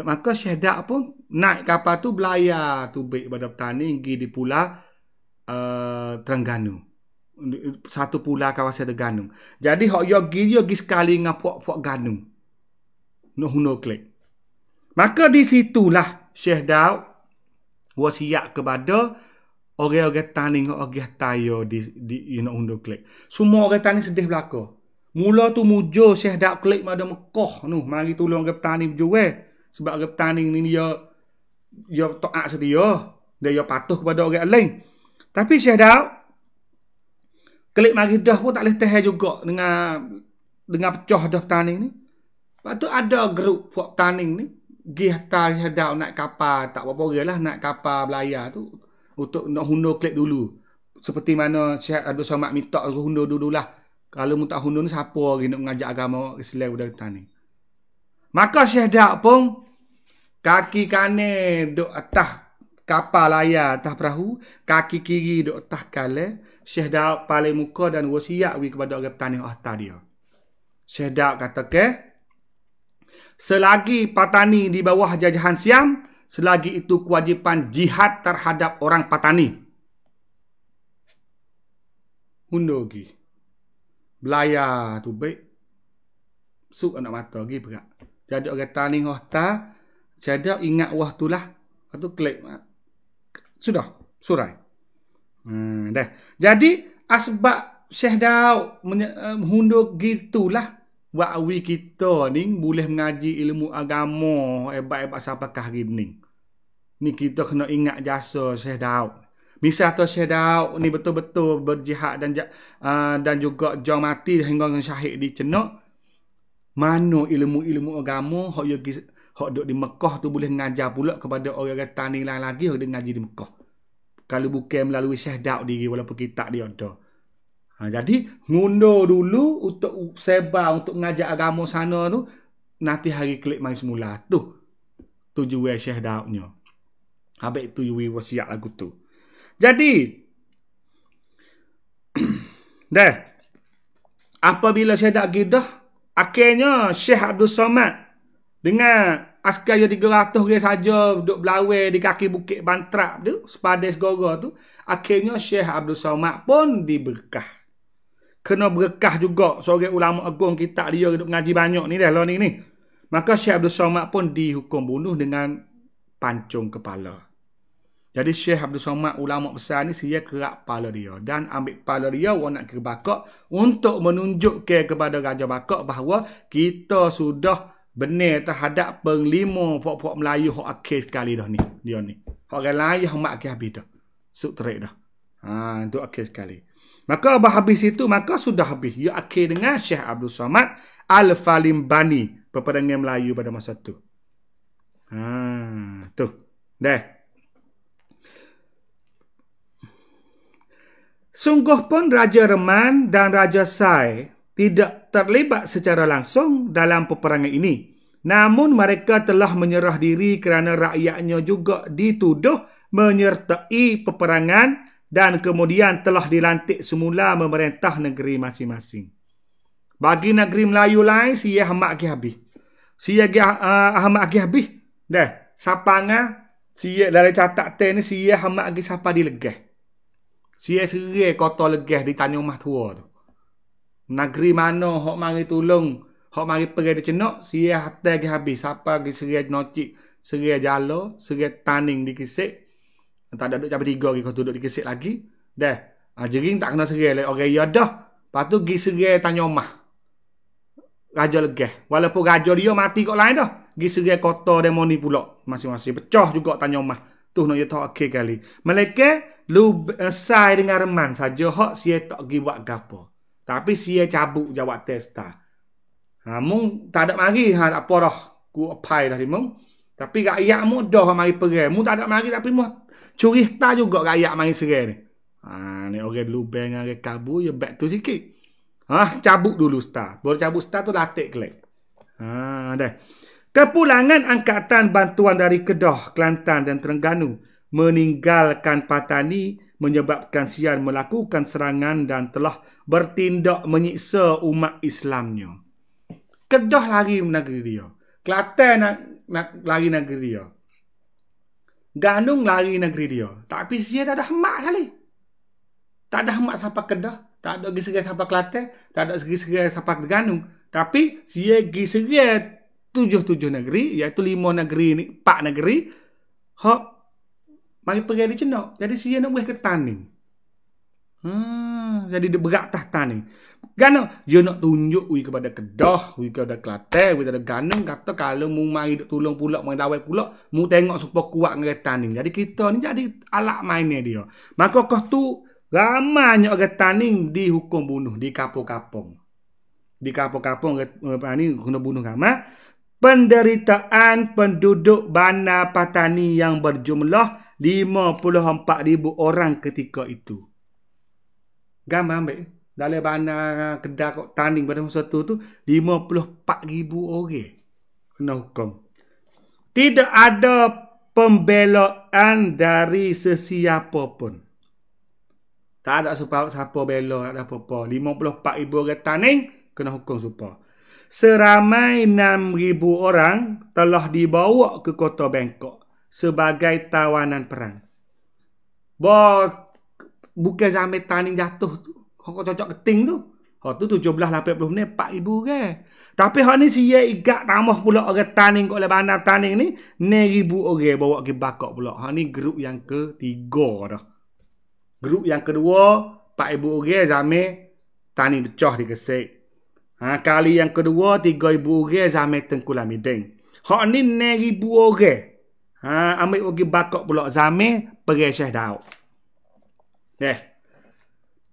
maka syedak pun naik kapal tu belayar tu baik pada petani pergi di pula uh, eh, Terengganu satu pula kawasan Terengganu. Jadi hok yo gi yo gi sekali dengan puak-puak ganung, No no klik. Maka di situlah Syekh Daud wasiat kepada orang-orang tani dengan orang tayo di di you know, undo klik. Semua orang tani sedih belaka. Mula tu mujur Syekh Daud klik pada Mekah tu, mari tolong orang tani berjual sebab orang tani ni dia dia taat setia, dia patuh kepada orang lain. Tapi Syekh Daud Kelik mari dah pun tak boleh teh juga dengan dengan pecah dah petaning ni. Lepas tu ada grup buat petaning ni. Gih hantar sedap naik kapal. Tak apa-apa orang lah nak kapal belayar tu. Untuk nak hundo klik dulu. Seperti mana Syekh Abdul Somad minta aku hundo dulu lah. Kalau mu tak hundo ni siapa lagi nak mengajak agama Islam pada petaning. Maka Syekh Dak pun kaki kanan duk atas kapal layar atas perahu. Kaki kiri duk atas kalah. Syekh Daud paling muka dan wasiat wi kepada orang petani harta dia. Syekh Daud kata ke, selagi petani di bawah jajahan Siam, selagi itu kewajipan jihad terhadap orang petani. Hundo gi. Belaya tu baik. Suk anak mata gi berat. Jadi orang petani harta, Syekh Daud ingat wah tulah. Patu klik. Sudah, surai. Hmm, dah. Jadi asbab Syekh Daud eh, menghundur gitulah wakwi kita ni boleh mengaji ilmu agama hebat-hebat sampai ke hari ini. Ni kita kena ingat jasa Syekh Daud. Misal tu Syekh Daud ni betul-betul berjihad dan uh, dan juga jauh mati hingga dengan syahid di Cenok. Mana ilmu-ilmu agama hok yo di Mekah tu boleh mengajar pula kepada orang-orang tani lain lagi hok dia ngaji di Mekah kalau bukan melalui Syekh Daud diri walaupun kitab dia ada. Ha, jadi ngundo dulu untuk sebar untuk mengajak agama sana tu nanti hari klik mai semula tu. Tujuan Syekh Daudnya. Habis tu yui wasiat lagu tu. Jadi deh apabila Syekh Daud gidah akhirnya Syekh Abdul Somad dengan askar dia 300 orang saja duduk belawe di kaki bukit Bantrap tu, sepadis gogo tu, akhirnya Syekh Abdul Somad pun diberkah. Kena berkah juga seorang ulama agung kita dia duduk ngaji banyak ni dah lah ni ni. Maka Syekh Abdul Somad pun dihukum bunuh dengan pancung kepala. Jadi Syekh Abdul Somad ulama besar ni sia kerak kepala dia dan ambil kepala dia wa nak kira bakok untuk menunjukkan kepada Raja Bakok bahawa kita sudah benar terhadap penglima puak-puak Melayu hok akhir sekali dah ni dia ni orang lain yang mak akhir habis dah subtrek dah ha tu akhir sekali maka bah habis itu maka sudah habis ya akhir dengan Syekh Abdul Samad Al Falim Bani peperangan Melayu pada masa tu ha tu Dah. Sungguh pun Raja Reman dan Raja Sai tidak terlibat secara langsung dalam peperangan ini. Namun mereka telah menyerah diri kerana rakyatnya juga dituduh menyertai peperangan dan kemudian telah dilantik semula memerintah negeri masing-masing. Bagi negeri Melayu lain, si Ahmad Kihabi. Si eh, Ahmad Kihabi. Dah, sapanga si dari catatan ni si Ahmad Kihabi sapa dilegah. Si Ahmad kota legah di tanah rumah tua tu negeri mana hok mari tolong hok mari pergi dicenok. sia hatta ge habis siapa ge seria noci seria jalo seria taning di kisik tak ada duk capai tiga ge kau duduk di kisik lagi Dah, ajering tak kena seria lagi Okey, ya dah patu gi seria tanya omah raja legah walaupun raja dia mati kok lain dah gi seria kota demoni pula masing-masing pecah juga tanya omah tu nak ya tak okey kali mereka lu uh, eh, sai dengan reman saja hok sia tak gi buat gapo tapi sia cabut jawab test ta. Ha mung tak ada lagi ha tak apa dah. Ku apply dah limung. Tapi rakyat mu dah mari perang. Mu tak ada lagi tapi mu curi ta juga rakyat mari serai ni. Ha ni orang lubang dengan orang kabu ya back tu sikit. Ha cabut dulu star. Baru cabut star tu latik kelek. Ha dah. Kepulangan angkatan bantuan dari Kedah, Kelantan dan Terengganu meninggalkan Patani menyebabkan Syian melakukan serangan dan telah bertindak menyiksa umat Islamnya. Kedah lari negeri dia. Kelantan nak, nak lari negeri dia. Gandung lari negeri dia. Tapi Syian tak ada hemat sekali. Tak ada hemat sampai Kedah. Tak ada gisgir sampai Kelantan. Tak ada gisgir sampai Gandung. Tapi Syian gisgir tujuh-tujuh negeri. Iaitu lima negeri ini, Empat negeri. Hak mari pergi di cenok jadi si nak buih ke tanin hmm jadi dia berat tah tanin Gana, dia nak tunjuk ui kepada kedah ui kepada kelate ui kepada ganung kata kalau mu mari duk tolong pula mari lawai pula mu tengok supa kuat ngere tanin jadi kita ni jadi alat mainnya dia maka kau tu ramanya orang tanin dihukum bunuh di kapung-kapung di kapung-kapung ni kena bunuh ramai penderitaan penduduk bana patani yang berjumlah 54,000 orang ketika itu. Gambar ambil. Dalam bandar kedai kok tanding pada masa itu tu 54,000 orang. Kena hukum. Tidak ada pembelaan dari sesiapa pun. Tak ada siapa, siapa bela, tak ada apa-apa. 54,000 orang tanding, kena hukum supaya. Seramai 6,000 orang telah dibawa ke kota Bangkok sebagai tawanan perang. Bo bukan sampai tanding jatuh tu. Kau cocok keting tu. Hak tu 17.80 menit 4000 ke. Tapi hak ni siya igak ramah pula orang tanding kau le bandar tanding ni 6000 orang bawa ke bakok pula. Hak ni grup yang ke dah. Grup yang kedua 4000 orang zame tanding pecah di kesek. Ha, kali yang kedua 3000 orang zame tengkulah miding. Hak ni 6000 orang Ha, ambil pergi bakok pula Zamir pergi Syekh Daud. Deh.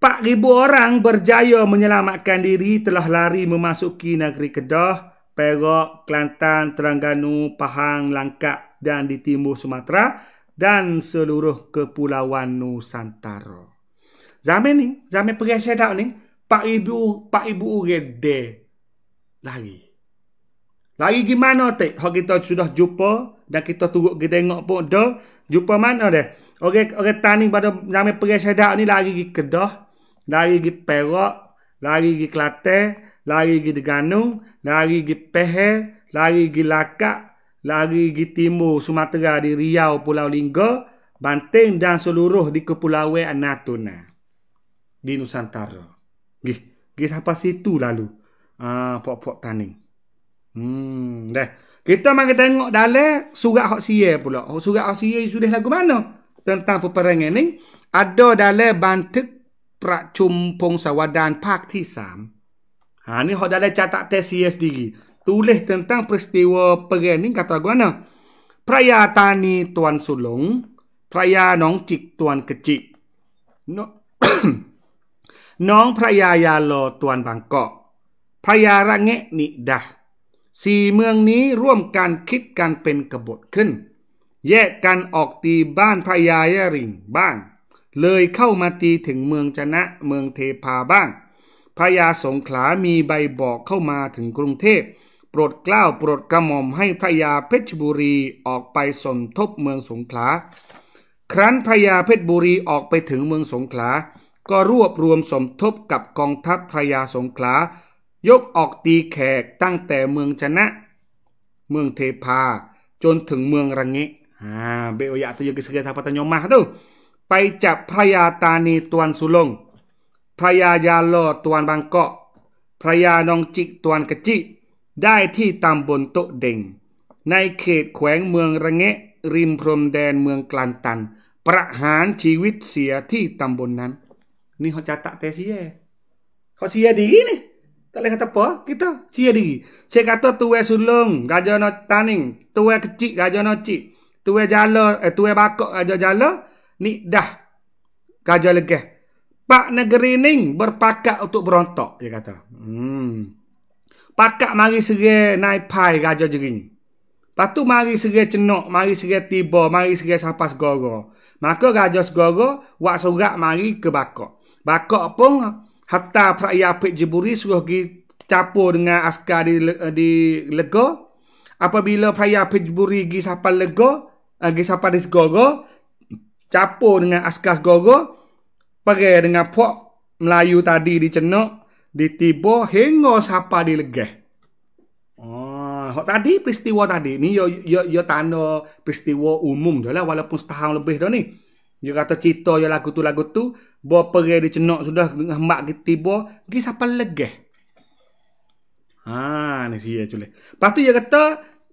4000 orang berjaya menyelamatkan diri telah lari memasuki negeri Kedah, Perak, Kelantan, Terengganu, Pahang, Langkat dan di timur Sumatera dan seluruh kepulauan Nusantara. Zaman ni, zaman pergi Syekh Daud ni, 4000 4000 orang de lari. Lari gimana tak? Hak kita sudah jumpa dan kita tunggu kita tengok pun dah jumpa mana dia orang okay tani pada nama peresedak ni lari di kedah lari di perak lari di kelate lari di terengganu lari di pehe lari di lakak lari di timur sumatera di riau pulau lingga banting dan seluruh di kepulauan natuna di nusantara gih gih sampai situ lalu ah uh, pok-pok tani hmm deh kita mari tengok dalam surat hak sia pula. Surat hak sia sudah lagu mana? Tentang peperangan ni. Ada dalam bantuk pracum pungsawadan pakti sam. Ha, ni hak dalam catat tes sia sendiri. Tulis tentang peristiwa perang ni kata aku mana? Praya tani tuan sulung. Praya nong cik tuan kecik. No. nong praya yalo tuan bangkok. Praya rangik ni dah. สี่เมืองนี้ร่วมการคิดการเป็นกบฏขึ้น แยกกันออกตีบ้านพญายริงบ้างเลยเข้ามาตีถึงเมืองจนะเมืองเทพาบ้างพญาสงขลามีใบบอกเข้ามาถึงกรุงเทพโปรดกล้าโปรดกระหม่อมให้พญาเพชรบุรีออกไปสมทบเมืองสงขลา ครั้นพญาเพชรบุรีออกไปถึงเมืองสงขลา ก็รวบรวมสมทบกับกองทัพพญาสงขลายกออกตีแขกตั้งแต่เมืองชนะ เมืองเทพาจนถึงเมืองรังเงะอ่าเบโอยาตุยกิสเกทาปัตยมมาดูไปจับพระยาตานีตวนสุลงพระยายาโลตวนบางเกาะพระยานองจิตวนกะจิ ได้ที่ตำบลโตเด่งในเขตแขวงเมืองระเงะริมพรมแดนเมืองกลันตันประหารชีวิตเสียที่ตำบลนนั้น นี่เขาจะตะเตซีเยเขาเสียดีนี่ Tak boleh kata apa kita. Sia diri. Saya kata tuwe sulung. Gajah no taning. Tuwe kecil. Gajah no cik. Tuwe jala. Eh, tuwe bakok. Gajah jala. Ni dah. Gajah legeh. Pak negeri ni berpakat untuk berontok. Dia kata. Hmm. Pakat mari segera naik pai gajah jering. Lepas tu mari segera cenok. Mari segera tiba. Mari segera sampai segoro. Maka gajah segoro. Wak surat mari ke bakok. Bakok pun Hatta peraya Apik Jeburi suruh pergi capur dengan askar di, eh, di lega. Apabila peraya Apik Jeburi pergi sampai lega, eh, pergi sampai di segoro, capur dengan askar segoro, pergi dengan puak Melayu tadi di cenok, tibo hingga sapa di lega. Oh, tadi peristiwa tadi ni yo yo yo tanda peristiwa umum jelah walaupun setahun lebih dah ni. Dia kata cerita yo lagu tu lagu tu Buah pergi di cenok sudah dengan mak kita tiba, pergi siapa legah. Ha, ni sia ya, cule. Lepas tu dia kata,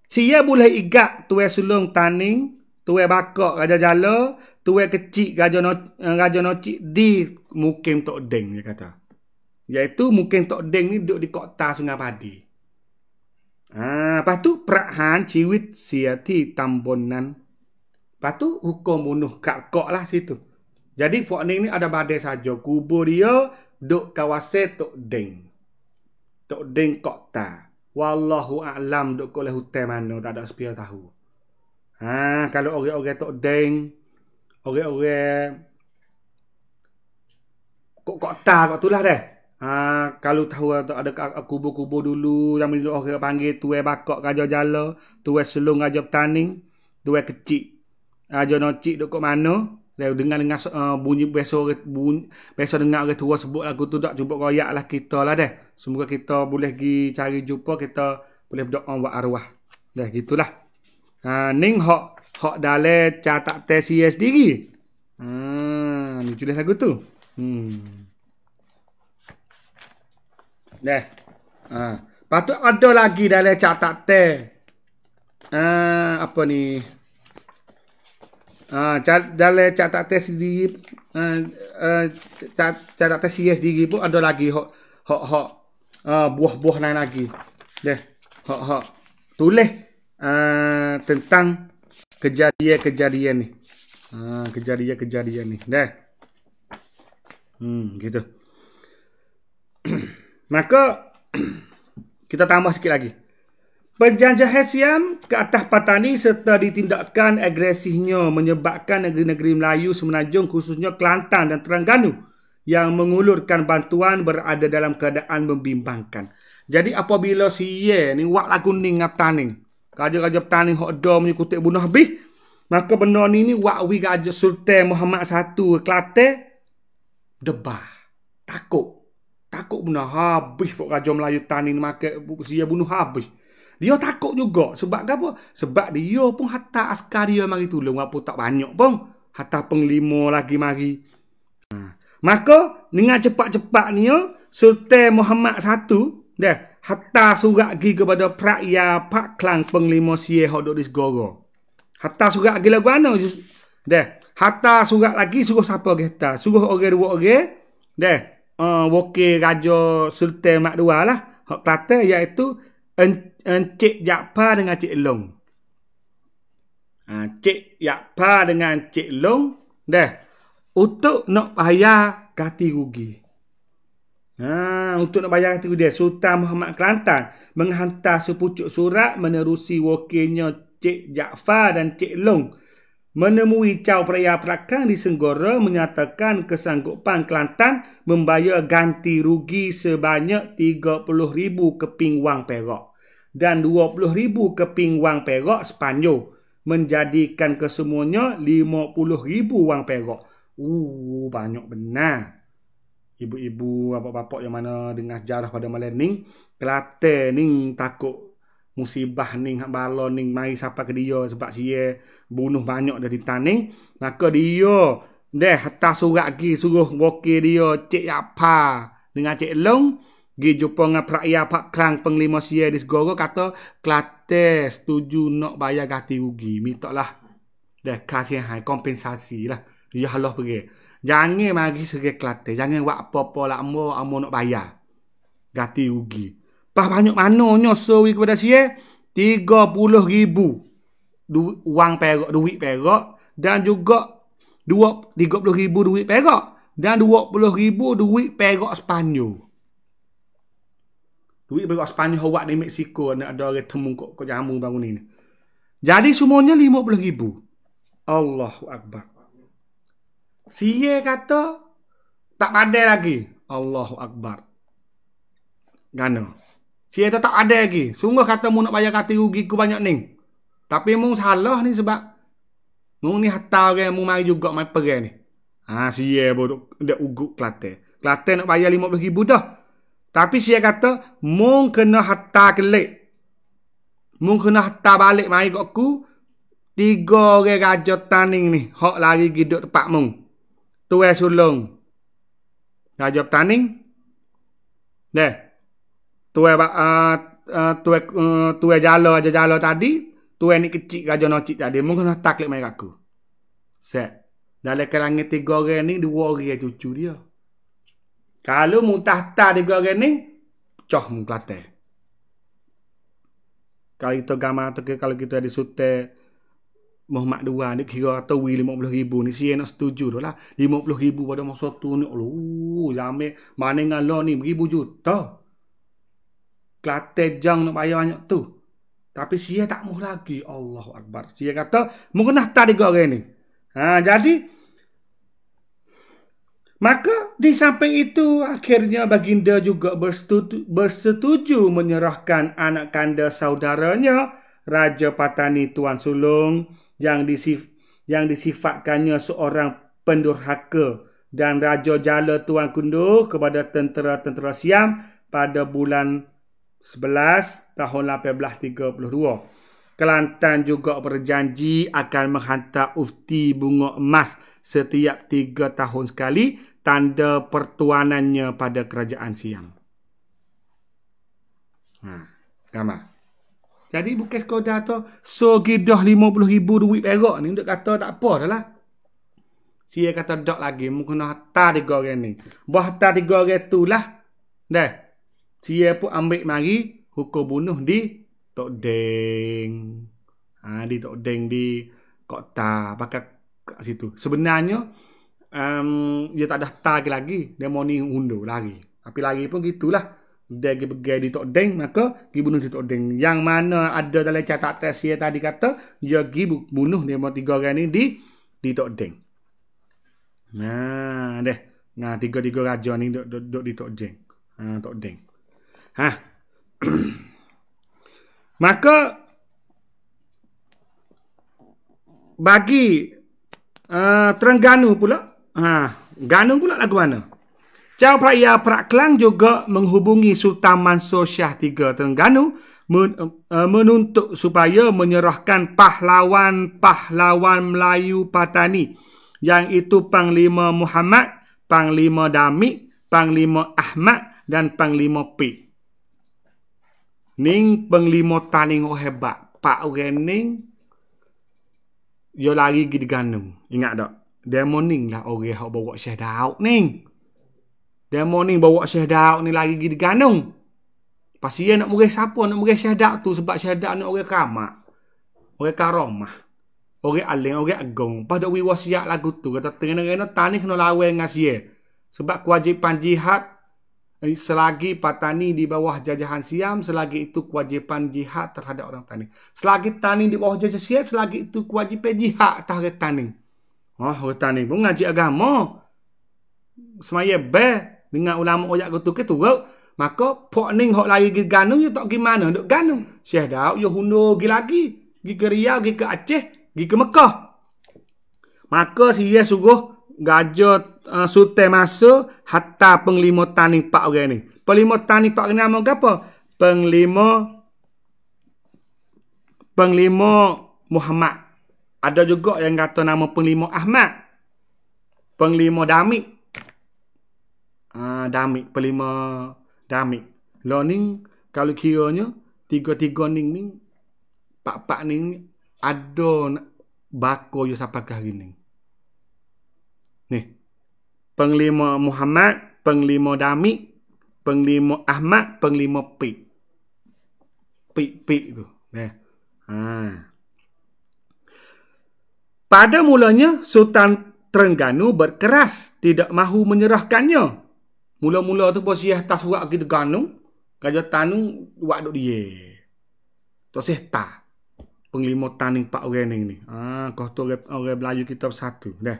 siya boleh igak tuwe sulung taning, tuwe bakok raja jala, tuwe kecil raja no, eh, raja noci di mukim tok deng dia kata. Yaitu mukim tok deng ni duduk di kota Sungai Padi. Ha, lepas tu perahan ciwit siati tambonan. Lepas tu hukum bunuh kak kok lah situ. Jadi fok ni ni ada badai saja. Kubur dia duk kawasan tok deng, Tok ding kota. Wallahu a'lam duk oleh hutan mana tak ada sepia tahu. Ha, kalau orang-orang tok deng, orang-orang kok kota kok tulah deh. Ha, kalau tahu ada kubur-kubur dulu yang dulu orang panggil tuai bakok raja jala, tuai selung raja petaning, tuai kecil. Raja nocik duk kok mana? Dia dengar dengan uh, eh, bunyi biasa bunyi, biasa dengar orang tua sebut lagu tu dak jumpa royak lah kita lah deh. Semoga kita boleh pergi cari jumpa kita boleh berdoa buat arwah. Dah gitulah. Ha ning hok hok dale catat tes CS diri. Ha ni lagu tu. Hmm. Dah. Ha patut ada lagi dale catat tes. Ha apa ni? Ah, dalam catat tes di uh, uh, tes yes diri pun ada lagi hok hok hok uh, buah-buah lain lagi. Deh, hok hok tulis ah, tentang kejadian-kejadian ni. Ah, kejadian-kejadian ni. Deh. Hmm, gitu. Maka kita tambah sikit lagi. Penjajahan Siam ke atas Patani serta ditindakkan agresifnya menyebabkan negeri-negeri Melayu Semenanjung khususnya Kelantan dan Terengganu yang mengulurkan bantuan berada dalam keadaan membimbangkan. Jadi apabila si Ye ni wak lagu ni ngatan ni. Kajak-kajak petani hok dom ni bunuh habis. Maka benda ni ni wak wik aja Sultan Muhammad satu Kelate debah. Takut. Takut benda habis kok kajak Melayu tani ni maka si Ye bunuh habis. Dia takut juga. Sebab apa? Sebab dia pun hatta askar dia mari tolong. Apa tak banyak pun. hatta penglima lagi mari. Ha. Maka dengan cepat-cepat ni Sultan Muhammad satu dia hatta surat lagi kepada Prakya Pak Klang penglima Sie Hodok di Segoro. Hantar surat lagi lagu mana? Dia hatta surat lagi suruh siapa kita hantar? Suruh orang dua orang. Dia uh, eh, wakil Raja Sultan Mak Dua lah. Hak Kelantan iaitu Encik Jaafar dengan Cik Long. Ha, Cik Jaafar dengan Cik Long. Dah. Untuk nak bayar ganti rugi. Ha, untuk nak bayar ganti rugi Sultan Muhammad Kelantan menghantar sepucuk surat menerusi wakilnya Cik Jaafar dan Cik Long menemui caw peraya perakan di Senggora menyatakan kesanggupan Kelantan membayar ganti rugi sebanyak 30,000 keping wang perak dan 20,000 keping wang perak Sepanyol menjadikan kesemuanya 50,000 wang perak. Uh, banyak benar. Ibu-ibu bapak-bapak yang mana dengar jarah pada malam ni, kelate ni takut musibah ni hak bala ni mari sampai ke dia sebab sia bunuh banyak dari taning maka dia deh hantar surat lagi suruh wakil dia cik apa dengan cik long Gijupong praia pak klang penglima siya di segoro kata Klate setuju nak bayar ganti rugi Mitok lah Dah kasihan, hai kompensasi lah Ya Allah pergi Jangan lagi segi klate Jangan buat apa-apa lah Amo, amo nak bayar Ganti rugi Pah banyak mana nyosowi kepada siya Tiga puluh ribu du Uang perak, duit perak Dan juga Dua, tiga puluh ribu duit perak Dan dua puluh ribu duit perak Sepanjang duit bagi orang Sepanyol awak di Mexico nak ada orang temung kok kok jamu bangun ini. Jadi semuanya 50 ribu. Allahu Akbar. Siye kata tak ada lagi. Allahu Akbar. Gana. Siye tu tak ada lagi. Sungguh kata mu nak bayar kata rugi ku banyak ni. Tapi mu salah ni sebab mu ni hatta orang mu mari juga mai perang ni. Ha siye bodoh dak ugut Kelate. Kelate nak bayar 50 ribu dah. Tapi saya kata, mung kena hatta kelek. Mung kena hatta balik mari kat aku. Tiga orang raja taning ni. Hak lari hidup tempat mung. Tuai sulung. Raja taning. Deh. Tuai uh, tuai eh, tuai uh, jala aja jala tadi. Tuai ni kecil raja nocik tadi. Mung kena hatta kelek mari kat aku. Set. Dalam kalangan tiga orang ni, dua orang cucu dia. Kalau muntah tak di gua gini, coh mengklate. Kalau itu gama atau ke, kalau kita ada sute Muhammad dua ni kira atau wi lima puluh ribu ni si nak setuju tu lah lima puluh ribu pada masa tu ni lu jame mana ngan lo ni ribu juta klate jang nak bayar banyak tu tapi si tak mau lagi Allah akbar si kata mengenah tadi gua gini ha jadi Maka di samping itu akhirnya baginda juga bersetuju, bersetuju menyerahkan anak kanda saudaranya Raja Patani Tuan Sulung yang disif, yang disifatkannya seorang pendurhaka dan Raja Jala Tuan Kundu kepada tentera-tentera Siam pada bulan 11 tahun 1832. Kelantan juga berjanji akan menghantar ufti bunga emas setiap tiga tahun sekali tanda pertuanannya pada kerajaan siang. Ha, gama. Jadi bukan sekadar tu so gedah 50000 duit perak ni untuk kata tak apa dah lah. Sia kata dok lagi mungkin kena hantar tiga orang ni. Buah hantar tiga orang tu lah. Dah. Sia pun ambil mari hukum bunuh di tok deng ha di tok deng di kota pakai kat situ sebenarnya um, dia tak ada tag lagi dia mau ni undo lagi tapi lagi pun gitulah dia pergi pergi di tok deng maka dia bunuh di tok deng yang mana ada dalam tes dia tadi kata dia pergi bunuh dia mahu tiga orang ni di di tok deng nah ha, deh nah ha, tiga-tiga raja ni duduk di tok deng ha tok deng ha Maka bagi uh, Terengganu pula, ha, Ganu pula lagu mana? Chow Praya Praklang juga menghubungi Sultan Mansur Shah III Terengganu eh, menuntut supaya menyerahkan pahlawan-pahlawan Melayu Patani yang itu Panglima Muhammad, Panglima Damik, Panglima Ahmad dan Panglima Pek ning penglimotan ing hebat pak ureng yo lagi gidi ganung ingat dak demoning lah orang oh, hok bawa Syekh Daud ning demoning bawa Syekh Daud ni lagi gidi ganung, pasti dia nak murih siapa nak murih Syekh Daud tu sebab Syekh Daud ni orang kamak orang karomah orang aling orang agung pada wiwasiat lagu tu kata tengah-tengah tani kena lawe dengan sebab kewajipan jihad Eh, selagi patani di bawah jajahan Siam selagi itu kewajipan jihad terhadap orang tani selagi tani di bawah jajahan Siam selagi itu kewajipan jihad terhadap tani oh ah, orang tani pun ngaji agama semaya ber dengan ulama ojak gitu ke turuk maka pok ning hok lagi gi ganu ya tak gimana duk ganung? syekh dau yo hundo gi lagi gi ke riau gi ke aceh gi ke mekah maka si ye suguh gajot uh, ah, sute masa hatta penglima tani pak orang ni. Penglima tani pak ni nama apa? Penglima penglima Muhammad. Ada juga yang kata nama penglima Ahmad. Penglima Dami, Ah uh, Dami. penglima Damik. Learning kalau kiranya tiga-tiga ning ni pak-pak ning ada bako yo sampai ke ning penglima Muhammad, penglima Dami, penglima Ahmad, penglima Pik. Pik-pik tu. Eh. Ha. Pada mulanya Sultan Terengganu berkeras tidak mahu menyerahkannya. Mula-mula tu bos Syekh Taswak ke Terengganu, Raja Tanu buat dok dia. Tu ta. Penglima taning pak orang ni Ah, ha, kau tu orang, orang Melayu kita bersatu dah.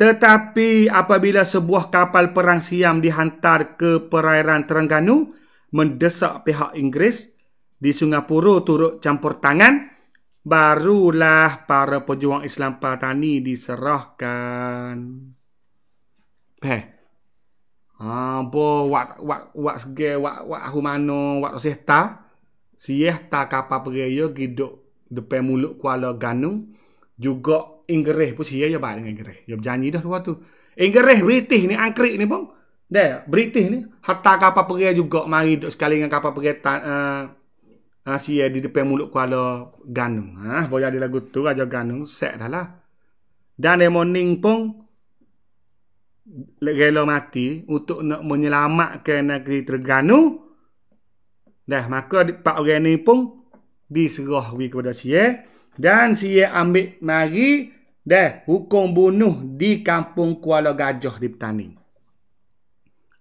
Tetapi apabila sebuah kapal perang Siam dihantar ke perairan Terengganu mendesak pihak Inggeris di Singapura turut campur tangan barulah para pejuang Islam Patani diserahkan. Heh. Apa wak wak wak sege wak wak humano wak seta siesta kapal pergi yo gidok depan mulut Kuala Ganung juga Inggeris pun siya ya baik dengan Inggeris. Ya berjanji dah dua tu. Inggeris British ni angkrik ni pun. Dah, British ni hatta kapal perang juga mari duk sekali dengan kapal pergi tan uh, eh, uh, eh, siya di depan mulut Kuala Ganung. Ha, uh, boya lagu tu Raja Ganung set dah lah. Dan dia morning pun rela mati untuk nak menyelamatkan negeri terganu. Dah, maka Pak orang ni pun diserah kepada siya. Dan si ye ambil mari deh hukum bunuh di kampung Kuala Gajah di petani.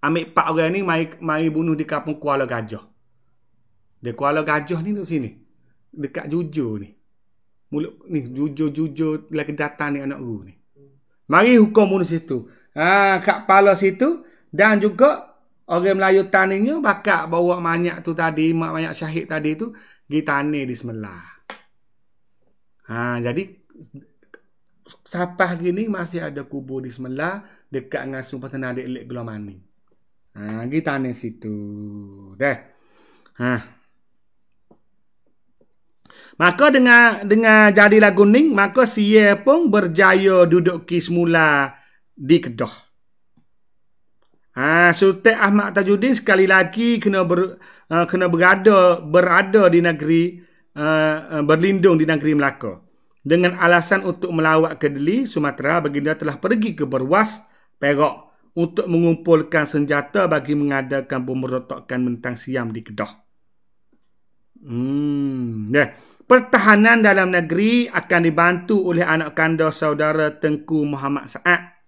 Ambil pak orang ni mari, mari bunuh di kampung Kuala Gajah. Di Kuala Gajah ni duduk sini. Dekat jujur ni. Mulut ni jujur-jujur lagi datang ni anak guru ni. Mari hukum bunuh situ. Ha, kat pala situ dan juga orang Melayu taninya bakal bawa banyak tu tadi, mak banyak syahid tadi tu, pergi tani di sebelah. Ah, jadi Sapah gini masih ada kubur di Semelah dekat dengan Sumpah Tanah di Elik Gelomani. Ha, pergi tanah situ. Dah. Ha. Maka dengan dengan jadi lagu ning, maka si pun berjaya duduk ki semula di Kedah. Ha, Sultan Ahmad Tajuddin sekali lagi kena ber, uh, kena berada berada di negeri Eh, eh, berlindung di negeri Melaka. Dengan alasan untuk melawat Deli, Sumatera, baginda telah pergi ke Berwas, Perak untuk mengumpulkan senjata bagi mengadakan pemberontakan mentang siam di Kedah. Hmm, yeah. Pertahanan dalam negeri akan dibantu oleh anak kanda saudara Tengku Muhammad Sa'ad,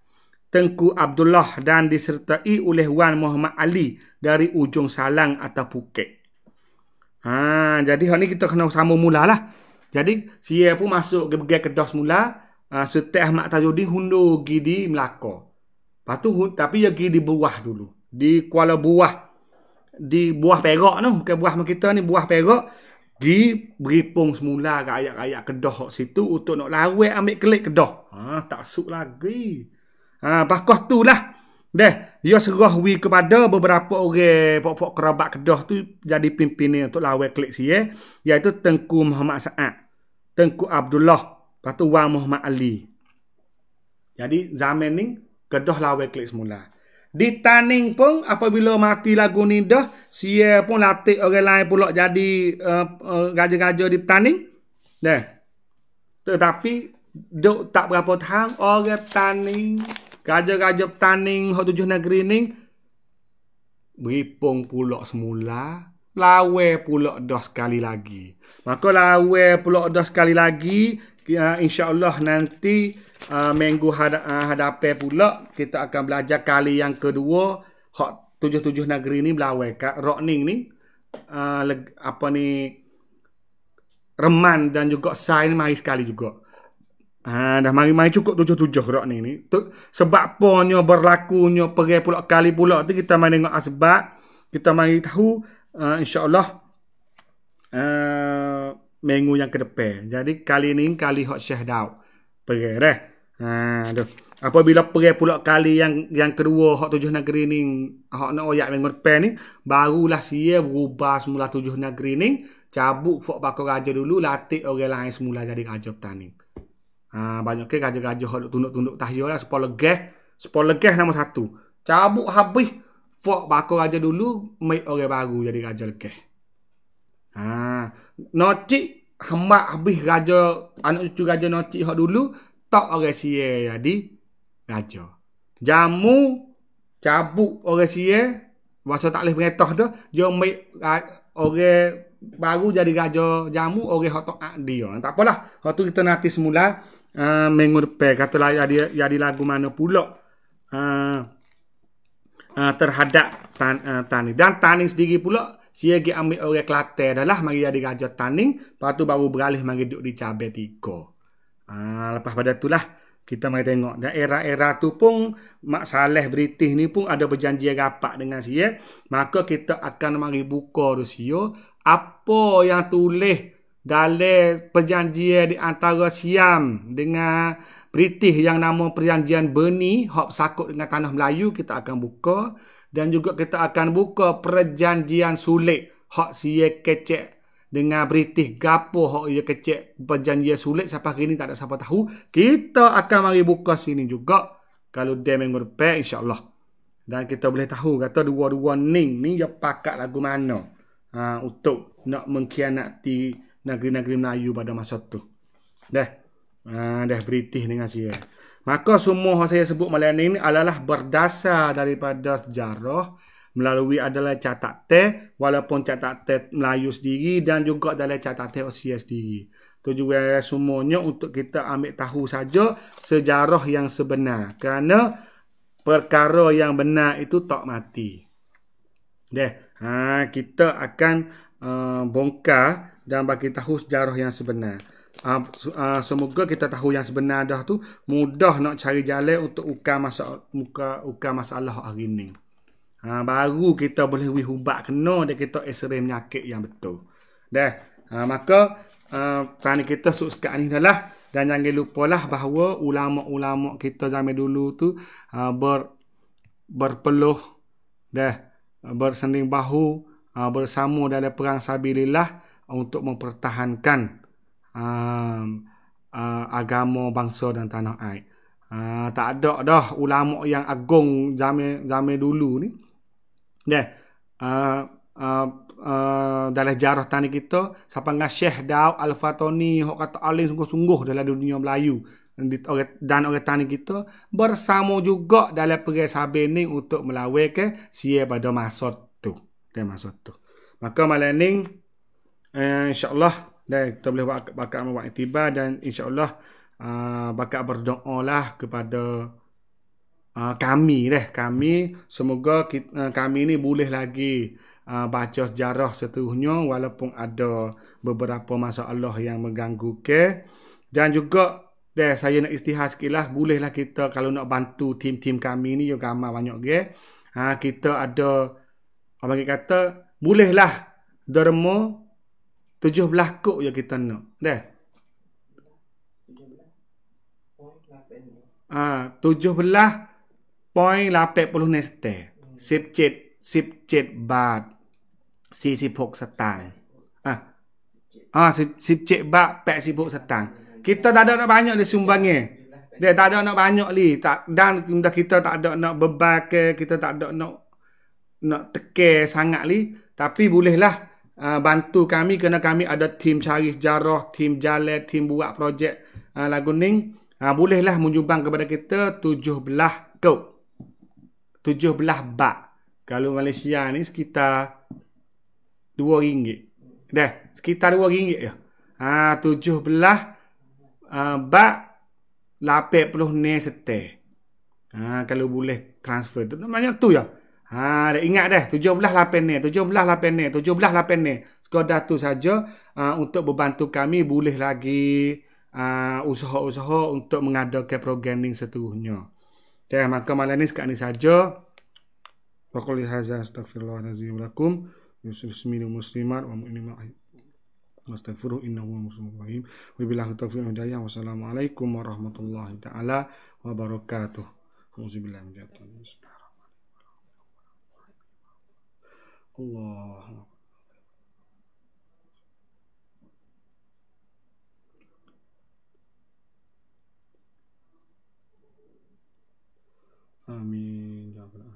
Tengku Abdullah dan disertai oleh Wan Muhammad Ali dari ujung Salang atau Phuket. Ha, jadi hari ni kita kena sama mula lah. Jadi siya pun masuk ke bagian kedah semula. Ha, Setiap Ahmad Tajuddin hundu pergi di Melaka. Lepas tu, tapi dia pergi di buah dulu. Di Kuala Buah. Di buah perak tu. ke buah kita ni, buah perak. Di beripung semula ke ayat-ayat kedah kat situ. Untuk nak lawak ambil kelik kedah. Ha, tak suk lagi. Ha, bakoh tu lah. Dah, ia serah wi kepada beberapa orang pokok-pokok kerabat Kedah tu jadi pimpinnya untuk lawan klik si eh, iaitu Tengku Muhammad Sa'ad, Tengku Abdullah, lepas Wan Muhammad Ali. Jadi zaman ni Kedah lawan klik semula. Ditaning pun apabila mati lagu ni dah, si pun latih orang lain pula jadi gajah-gajah eh, eh, uh, uh, di taning. Dah, Tetapi dok tak berapa tahun orang taning Raja-raja petaning hak tujuh negeri ni beripung pula semula, lawe pula dah sekali lagi. Maka lawe pula dah sekali lagi, ya, insya-Allah nanti uh, minggu had hadape pula kita akan belajar kali yang kedua hak tujuh-tujuh negeri ni belawe kat Rokning ni uh, apa ni Reman dan juga Sain mari sekali juga. Ha, dah mari-mari cukup tujuh-tujuh rak ni ni. Sebab punya berlakunya perai pula kali pula tu kita mari tengok asbab. Kita mari tahu uh, ah, insya uh, ah, minggu yang kedepan. Jadi kali ni kali hot Syekh Daud. Perai dah. Ha, aduh. Apabila pergi pula kali yang yang kedua hak tujuh negeri ni hak nak oyak minggu depan ni barulah sia berubah semula tujuh negeri ni cabut fok bakal raja dulu latih orang lain semula jadi raja petani. Ha, banyak ke gajah-gajah hok tunduk-tunduk tahiyo lah sepo legeh, sepo legeh nama satu. Cabuk habis fok bako raja dulu mai orang baru jadi raja legeh. Ha, noti hamba habis raja anak cucu raja noti hok dulu tok orang sie jadi raja. Jamu cabuk orang sie Masa tak boleh mengetah tu, dia ambil orang baru jadi raja jamu, orang yang tak ada Tak apalah, waktu kita nanti semula, uh, ha, minggu depan katalah ya di lagu mana pula uh, uh, terhadap tan, uh, tani dan tani sedikit pula Sia gi ambil oleh klate adalah mari di gajah tani patu tu baru beralih mari duduk di cabe tiga. Ah lepas pada itulah kita mari tengok dan era-era tu pun Mak Saleh British ni pun ada perjanjian rapat dengan sia, maka kita akan mari buka Rusia apa yang tulis dalil perjanjian di antara Siam dengan British yang nama perjanjian Berni hop sakut dengan tanah Melayu kita akan buka dan juga kita akan buka perjanjian sulit hop sie kecek dengan British gapo hok ia kecek perjanjian sulit siapa kini tak ada siapa tahu kita akan mari buka sini juga kalau dia mengurpe insyaallah dan kita boleh tahu kata dua-dua ning ni dia pakat lagu mana ha, untuk nak mengkhianati negeri-negeri Melayu pada masa tu. Dah. Ha, dah beritih dengan saya. Eh. Maka semua yang saya sebut malam ini adalah berdasar daripada sejarah melalui adalah catat catatan walaupun catat catatan Melayu sendiri dan juga dalam catatan Osia sendiri. Itu juga semuanya untuk kita ambil tahu saja sejarah yang sebenar. Kerana perkara yang benar itu tak mati. Dah, ha, kita akan uh, bongkar dan bagi tahu sejarah yang sebenar. Uh, uh, semoga kita tahu yang sebenar dah tu mudah nak cari jalan untuk ukar masa muka ukar masalah hari ni. Ha, uh, baru kita boleh wih ubat kena dan kita esrem ray menyakit yang betul. Dah. Uh, maka uh, kita sok sekat ni dah lah. dan jangan lupalah bahawa ulama-ulama kita zaman dulu tu uh, ber berpeluh dah bersanding bahu uh, bersama dalam perang sabilillah untuk mempertahankan uh, uh, agama bangsa dan tanah air. Uh, tak ada dah ulama yang agung zaman-zaman dulu ni. Dah uh, uh, uh, dalam sejarah tanah kita siapa dengan Syekh Daud Al-Fatoni hok kata alim sungguh-sungguh dalam dunia Melayu dan orang tanah kita bersama juga dalam perang Sabin ni untuk melawan ke sia pada masa tu. Dan masa tu. Maka malam ni eh, insyaallah dan kita boleh buat bakat amal buat itibar dan insyaallah uh, bakat berdoa lah kepada uh, kami deh kami semoga kita, uh, eh, kami ni boleh lagi uh, baca sejarah seterusnya walaupun ada beberapa masalah yang mengganggu ke dan juga deh saya nak istihar sekilah bolehlah kita kalau nak bantu tim-tim kami ni juga amat banyak ke ha, kita ada apa orang kata bolehlah derma tujuh belah belakuk je kita nak. Dah. Ah, tujuh belah poin lapet puluh nesta. Sip cet, sip cet bat, si si puk setang. Ah, ah, sip cet bat, pek si puk setang. Kita tak ada nak banyak di sumbangnya. Dia tak ada nak banyak li. Tak, dan kita tak ada nak bebal ke, kita tak ada nak nak teke sangat li. Tapi bolehlah. lah uh, bantu kami kerana kami ada tim cari sejarah, tim jalan, tim buat projek uh, lagu ning. Uh, ah, bolehlah menyumbang kepada kita 17 kop. 17 bak. Kalau Malaysia ni sekitar 2 ringgit. Dah, sekitar 2 ringgit ya. Ha, uh, 17 uh, bak 80 ni setel. Ha, kalau boleh transfer tu. Maksudnya tu ya. Ha, ingat dah ingat dah 17.8 ni 17.8 ni 17.8 ni Sekadar tu saja uh, Untuk membantu kami Boleh lagi uh, Usaha-usaha Untuk mengadakan program ni seterusnya Dan maka malam ni Sekarang ni saja Pakul Ihazah Astagfirullahaladzim Walakum Yusuf Bismillah Muslimat Wa mu'minimah Astaghfiruh Inna huwa muslimu rahim Wa bilahu taufiq Hidayah Wassalamualaikum warahmatullahi ta'ala Wabarakatuh Alhamdulillah Alhamdulillah cloro. Amém.